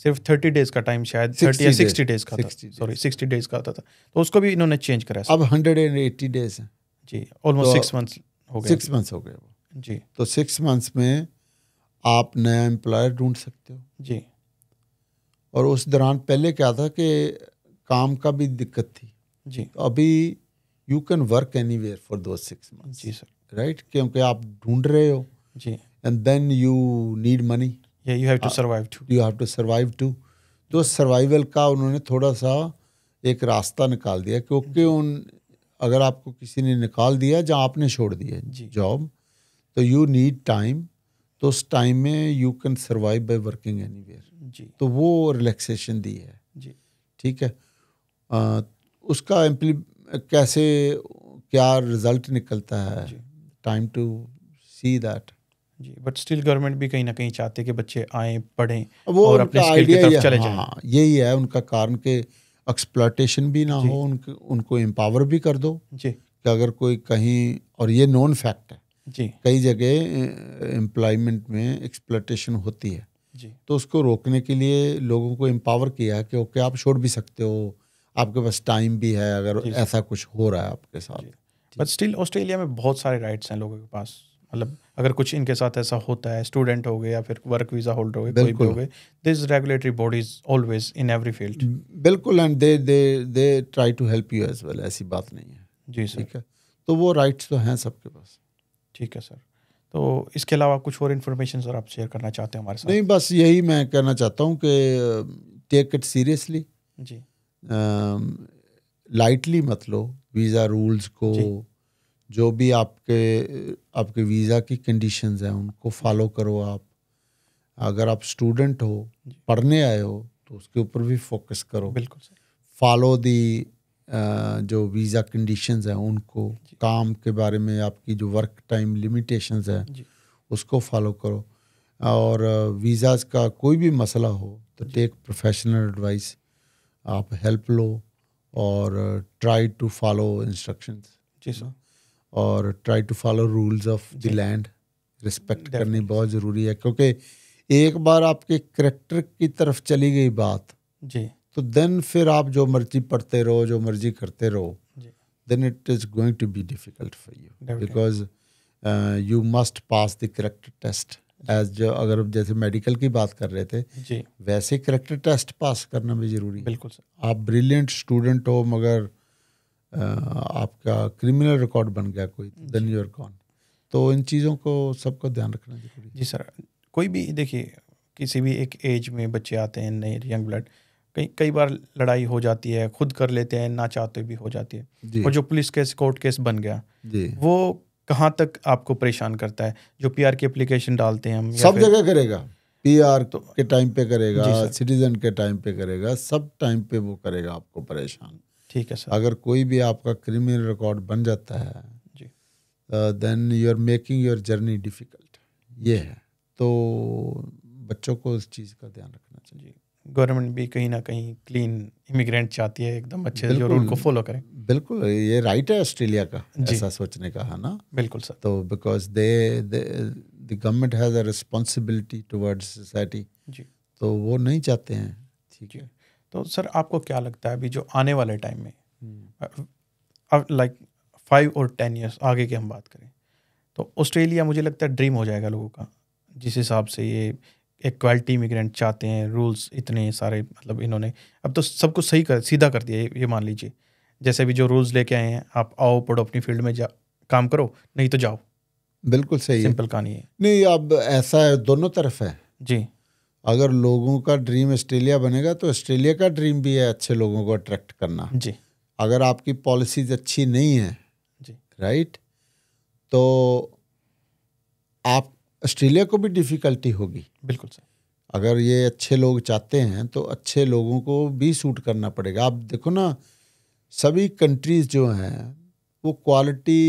सिर्फ थर्टी डेज का टाइम शायद थर्टी या सिक्सटी डेज का सॉरी सिक्सटी डेज का होता था तो उसको भी इन्होंने चेंज करा अब हंड्रेड एंड एट्टी डेज है जी ऑलमोस्ट सिक्स मंथ्स हो गए सिक्स मंथ्स हो गए जी तो सिक्स मंथ्स में आप नया एम्प्लॉयर ढूंढ सकते हो जी और उस दौरान पहले क्या था कि काम का भी दिक्कत थी जी तो अभी you can work anywhere for two six month जी सर राइट right? क्योंकि आप ढूंढ रहे हो जी and then you need money you have to survive too you have to survive too तो सर्वाइवल का उन्होंने थोड़ा सा एक रास्ता निकाल दिया क्योंकि उन अगर आपको किसी ने निकाल दिया जहाँ आपने छोड़ दिया जॉब तो यू नीड टाइम तो उस टाइम में you can survive by working anywhere तो वो रिलैक्सेशन दी है जी ठीक है आ, उसका कैसे क्या रिजल्ट निकलता है टाइम टू सी दैट जी बट स्टिल गवर्नमेंट भी कहीं ना कहीं चाहते कि बच्चे आए पढ़ें वो और अपने स्किल की तरफ चले जाएं हाँ यही है उनका कारण के एक्सप्लॉटेशन भी ना हो उनके उनको एम्पावर भी कर दो जी कि अगर कोई कहीं और ये नॉन फैक्ट है जी कई जगह एम्प्लॉयमेंट में एक्सप्लॉटेशन होती है जी तो उसको रोकने के लिए लोगों को एम्पावर किया है कि ओके आप छोड़ भी सकते हो आपके पास टाइम भी है अगर ऐसा कुछ हो रहा है आपके साथ बट स्टिल ऑस्ट्रेलिया में बहुत सारे राइट्स हैं लोगों के पास मतलब अगर कुछ इनके साथ ऐसा होता है स्टूडेंट हो गए या फिर वर्क वीजा होल्डर हो गए कोई भी हो गए this regulatory bodies always in every field बिल्कुल and they they they try to help you as well ऐसी बात नहीं है जी सर ठीक है तो वो राइट्स तो हैं सबके पास ठीक है सर तो इसके अलावा कुछ और इन्फॉर्मेशन सर आप शेयर करना चाहते हैं हमारे साथ नहीं बस यही मैं कहना चाहता हूँ कि टेक इट सीरियसली जी लाइटली um, मत लो वीज़ा रूल्स को जो भी आपके आपके वीज़ा की कंडीशंस हैं उनको फॉलो करो आप अगर आप स्टूडेंट हो पढ़ने आए हो तो उसके ऊपर भी फोकस करो बिल्कुल फॉलो दी uh, जो वीज़ा कंडीशंस हैं उनको काम के बारे में आपकी जो वर्क टाइम लिमिटेशंस है उसको फॉलो करो और वीज़ाज uh, का कोई भी मसला हो तो टेक प्रोफेशनल एडवाइस आप हेल्प लो और ट्राई टू फॉलो इंस्ट्रक्शंस जी सर और try to follow rules of the land respect करनी बहुत ज़रूरी है क्योंकि एक बार आपके करेक्टर की तरफ चली गई बात जी तो देन फिर आप जो मर्जी पढ़ते रहो जो मर्जी करते रहो then it is going to be difficult for you because you must pass the character test as जो अगर जैसे मेडिकल की बात कर रहे थे जी वैसे करेक्टर टेस्ट पास करना भी ज़रूरी है बिल्कुल सर आप ब्रिलियंट स्टूडेंट हो मगर आ, आपका क्रिमिनल रिकॉर्ड बन गया कोई देन यू आर कॉन तो इन चीज़ों को सबको ध्यान रखना जरूरी जी सर कोई भी देखिए किसी भी एक एज में बच्चे आते हैं नए यंग ब्लड कई कई बार लड़ाई हो जाती है खुद कर लेते हैं ना चाहते भी हो जाती है और जो पुलिस केस कोर्ट केस बन गया वो कहाँ तक आपको परेशान करता है जो पीआर की एप्लीकेशन डालते हैं हम सब जगह करेगा पीआर तो, के टाइम पे करेगा सिटीजन के टाइम पे करेगा सब टाइम पे वो करेगा आपको परेशान ठीक है सर अगर कोई भी आपका क्रिमिनल रिकॉर्ड बन जाता है then you are making your journey difficult ये है तो बच्चों को इस चीज़ का ध्यान रखना चाहिए गवर्नमेंट भी कहीं ना कहीं क्लीन इमिग्रेंट चाहती है एकदम अच्छे से जो रूल को फॉलो करें बिल्कुल ये राइट है ऑस्ट्रेलिया का ऐसा सोचने का है ना बिल्कुल सर तो because they the government has a responsibility towards society जी तो वो नहीं चाहते हैं ठीक है तो सर आपको क्या लगता है अभी जो आने वाले टाइम में लाइक फाइव और टेन ईयर्स आगे की हम बात करें तो ऑस्ट्रेलिया मुझे लगता है ड्रीम हो जाएगा लोगों का जिस हिसाब से ये इक्वालिटी इमिग्रेंट चाहते हैं रूल्स इतने सारे मतलब इन्होंने अब तो सब कुछ सही कर सीधा कर दिया ये मान लीजिए जैसे भी जो रूल्स लेके आए हैं आप आओ पढ़ो अपनी फील्ड में जा काम करो नहीं तो जाओ बिल्कुल सही सिंपल कहानी है नहीं अब ऐसा है दोनों तरफ है जी अगर लोगों का ड्रीम ऑस्ट्रेलिया बनेगा तो ऑस्ट्रेलिया का ड्रीम भी है अच्छे लोगों को अट्रैक्ट करना जी अगर आपकी पॉलिसीज अच्छी नहीं है जी राइट तो आप ऑस्ट्रेलिया को भी डिफ़िकल्टी होगी बिल्कुल सर अगर ये अच्छे लोग चाहते हैं तो अच्छे लोगों को भी सूट करना पड़ेगा आप देखो ना सभी कंट्रीज़ जो हैं वो क्वालिटी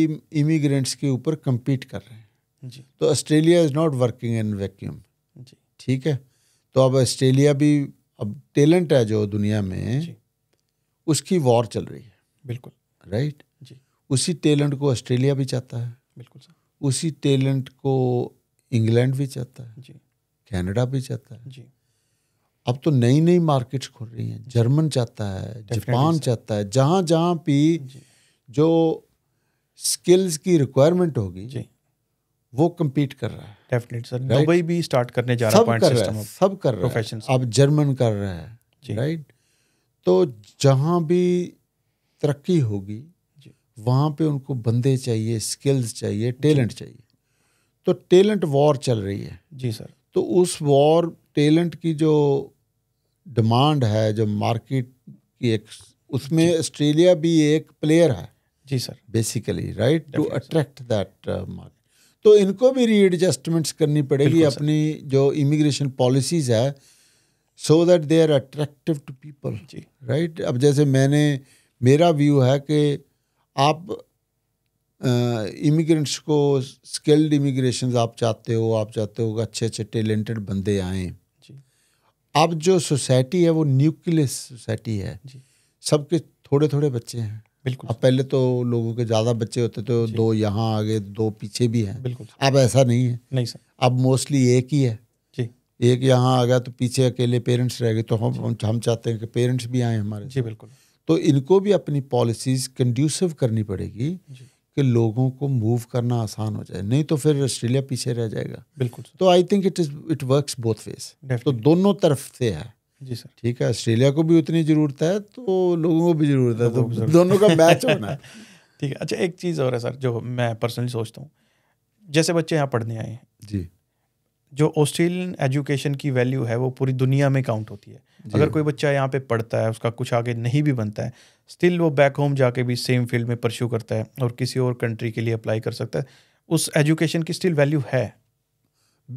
इमिग्रेंट्स के ऊपर कम्पीट कर रहे हैं जी तो Australia is not working in vacuum जी ठीक है तो अब ऑस्ट्रेलिया भी अब टैलेंट है जो दुनिया में उसकी वॉर चल रही है बिल्कुल राइट right? जी उसी टैलेंट को ऑस्ट्रेलिया भी चाहता है बिल्कुल सर उसी टैलेंट को इंग्लैंड भी चाहता है जी कनाडा भी चाहता है जी अब तो नई नई मार्केट्स खुल रही हैं जर्मन चाहता है जापान चाहता है जहाँ जहाँ भी जो स्किल्स की रिक्वायरमेंट होगी वो कम्पीट कर रहा है डेफिनेटली सर दुबई भी स्टार्ट करने जा रहा है सिस्टम सब कर रहा है अब जर्मन कर रहा है राइट तो जहाँ भी तरक्की होगी वहाँ पे उनको बंदे चाहिए स्किल्स चाहिए टैलेंट चाहिए तो टैलेंट वॉर चल रही है जी सर तो उस वॉर टैलेंट की जो डिमांड है जो मार्केट की एक उसमें ऑस्ट्रेलिया भी एक प्लेयर है जी sir basically right to attract that market तो इनको भी रीएडजस्टमेंट्स करनी पड़ेगी अपनी जो इमिग्रेशन पॉलिसीज़ है so that they are attractive to people जी राइट अब जैसे मैंने मेरा व्यू है कि आप इमिग्रेंट्स को स्किल्ड इमिग्रेशन आप चाहते हो आप चाहते हो अच्छे अच्छे टैलेंटेड बंदे आए अब जो सोसाइटी है वो न्यूक्लियस सोसाइटी है सबके थोड़े थोड़े बच्चे हैं बिल्कुल अब पहले तो लोगों के ज़्यादा बच्चे होते थे दो यहाँ आगे दो पीछे भी हैं बिल्कुल अब ऐसा नहीं है नहीं सर अब मोस्टली एक ही है जी एक यहाँ आ गया तो पीछे अकेले पेरेंट्स रह गए तो हम हम चाहते हैं कि पेरेंट्स भी आए हमारे जी बिल्कुल तो इनको भी अपनी पॉलिसीज़ कंड्यूसिव करनी पड़ेगी कि लोगों को मूव करना आसान हो जाए नहीं तो फिर ऑस्ट्रेलिया पीछे रह जाएगा बिल्कुल तो I think it is it work both face तो दोनों तरफ से है जी सर ठीक है ऑस्ट्रेलिया को भी उतनी ज़रूरत है तो लोगों को भी ज़रूरत है तो दोनों का मैच होना है ठीक है अच्छा एक चीज़ और है सर जो मैं पर्सनली सोचता हूँ जैसे बच्चे यहाँ पढ़ने आए हैं जी जो ऑस्ट्रेलियन एजुकेशन की वैल्यू है वो पूरी दुनिया में काउंट होती है अगर कोई बच्चा यहाँ पे पढ़ता है उसका कुछ आगे नहीं भी बनता है स्टिल वो बैक होम जाके भी सेम फील्ड में परस्यू करता है और किसी और कंट्री के लिए अप्लाई कर सकता है उस एजुकेशन की स्टिल वैल्यू है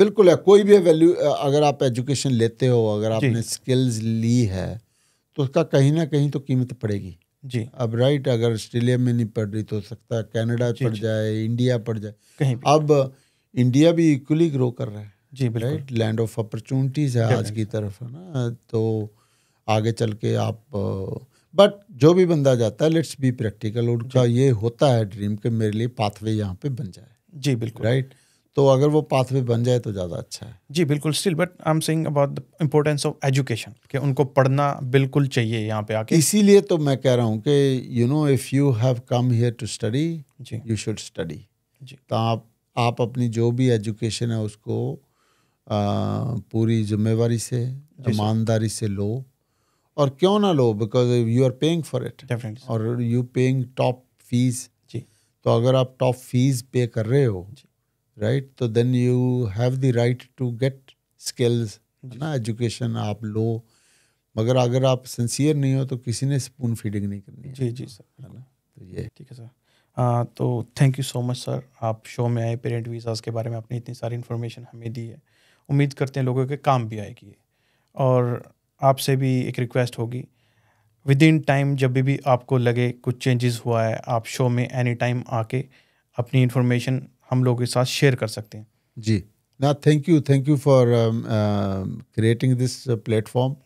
बिल्कुल है कोई भी वैल्यू अगर आप एजुकेशन लेते हो अगर आपने स्किल्स ली है तो उसका कहीं ना कहीं तो कीमत पड़ेगी जी अब राइट अगर ऑस्ट्रेलिया में नहीं पढ़ रही तो सकता है कैनेडा पढ़ जाए इंडिया पढ़ जाए कहीं अब इंडिया भी इक्वली ग्रो कर रहा है जी राइट लैंड ऑफ अपॉर्चुनिटीज़ है आज की तरफ है ना तो आगे चल के आप बट जो भी बंदा जाता है लेट्स बी प्रैक्टिकल उनका ये होता है ड्रीम के मेरे लिए पाथवे यहाँ पे बन जाए जी बिल्कुल राइट right? तो अगर वो पाथवे बन जाए तो ज़्यादा अच्छा है जी बिल्कुल still but I am saying about the importance of education कि उनको पढ़ना बिल्कुल चाहिए यहाँ पे आके इसीलिए तो मैं कह रहा हूँ कि you know if you have come here to study you should study जी तो आप आप अपनी जो भी एजुकेशन है उसको आ, पूरी जिम्मेवारी से ईमानदारी से लो और क्यों ना लो because you are paying for it और यू पेइंग टॉप फीस जी तो अगर आप टॉप फीस पे कर रहे हो राइट तो then you have the right to get skills ना एजुकेशन आप लो मगर अगर आप सिंसियर नहीं हो तो किसी ने स्पून फीडिंग नहीं करनी जी जी सर है ना तो ये ठीक है सर हाँ तो thank you so much sir आप शो में आए पेरेंट वीज़ाज के बारे में आपने इतनी सारी इन्फॉर्मेशन हमें दी है उम्मीद करते हैं लोगों के काम भी आएगी और आपसे भी एक रिक्वेस्ट होगी विद इन टाइम जब भी, आपको लगे कुछ चेंजेस हुआ है आप शो में एनी टाइम आके अपनी इन्फॉर्मेशन हम लोगों के साथ शेयर कर सकते हैं जी ना thank you thank you for creating this platform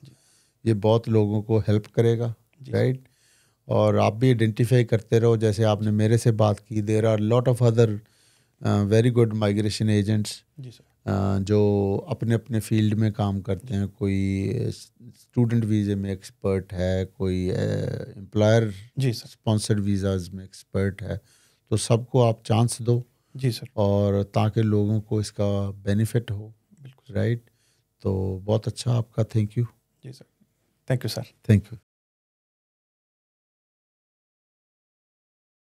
ये बहुत लोगों को हेल्प करेगा राइट right? और आप भी आइडेंटिफाई करते रहो जैसे आपने मेरे से बात की there are lot of other very good migration agents जी सर जो अपने अपने फील्ड में काम करते हैं कोई स्टूडेंट वीज़े में एक्सपर्ट है कोई एम्प्लॉयर जी सर स्पॉन्सर्ड वीज़ाज में एक्सपर्ट है तो सबको आप चांस दो जी सर और ताकि लोगों को इसका बेनिफिट हो बिल्कुल राइट तो बहुत अच्छा आपका थैंक यू जी sir thank you sir thank you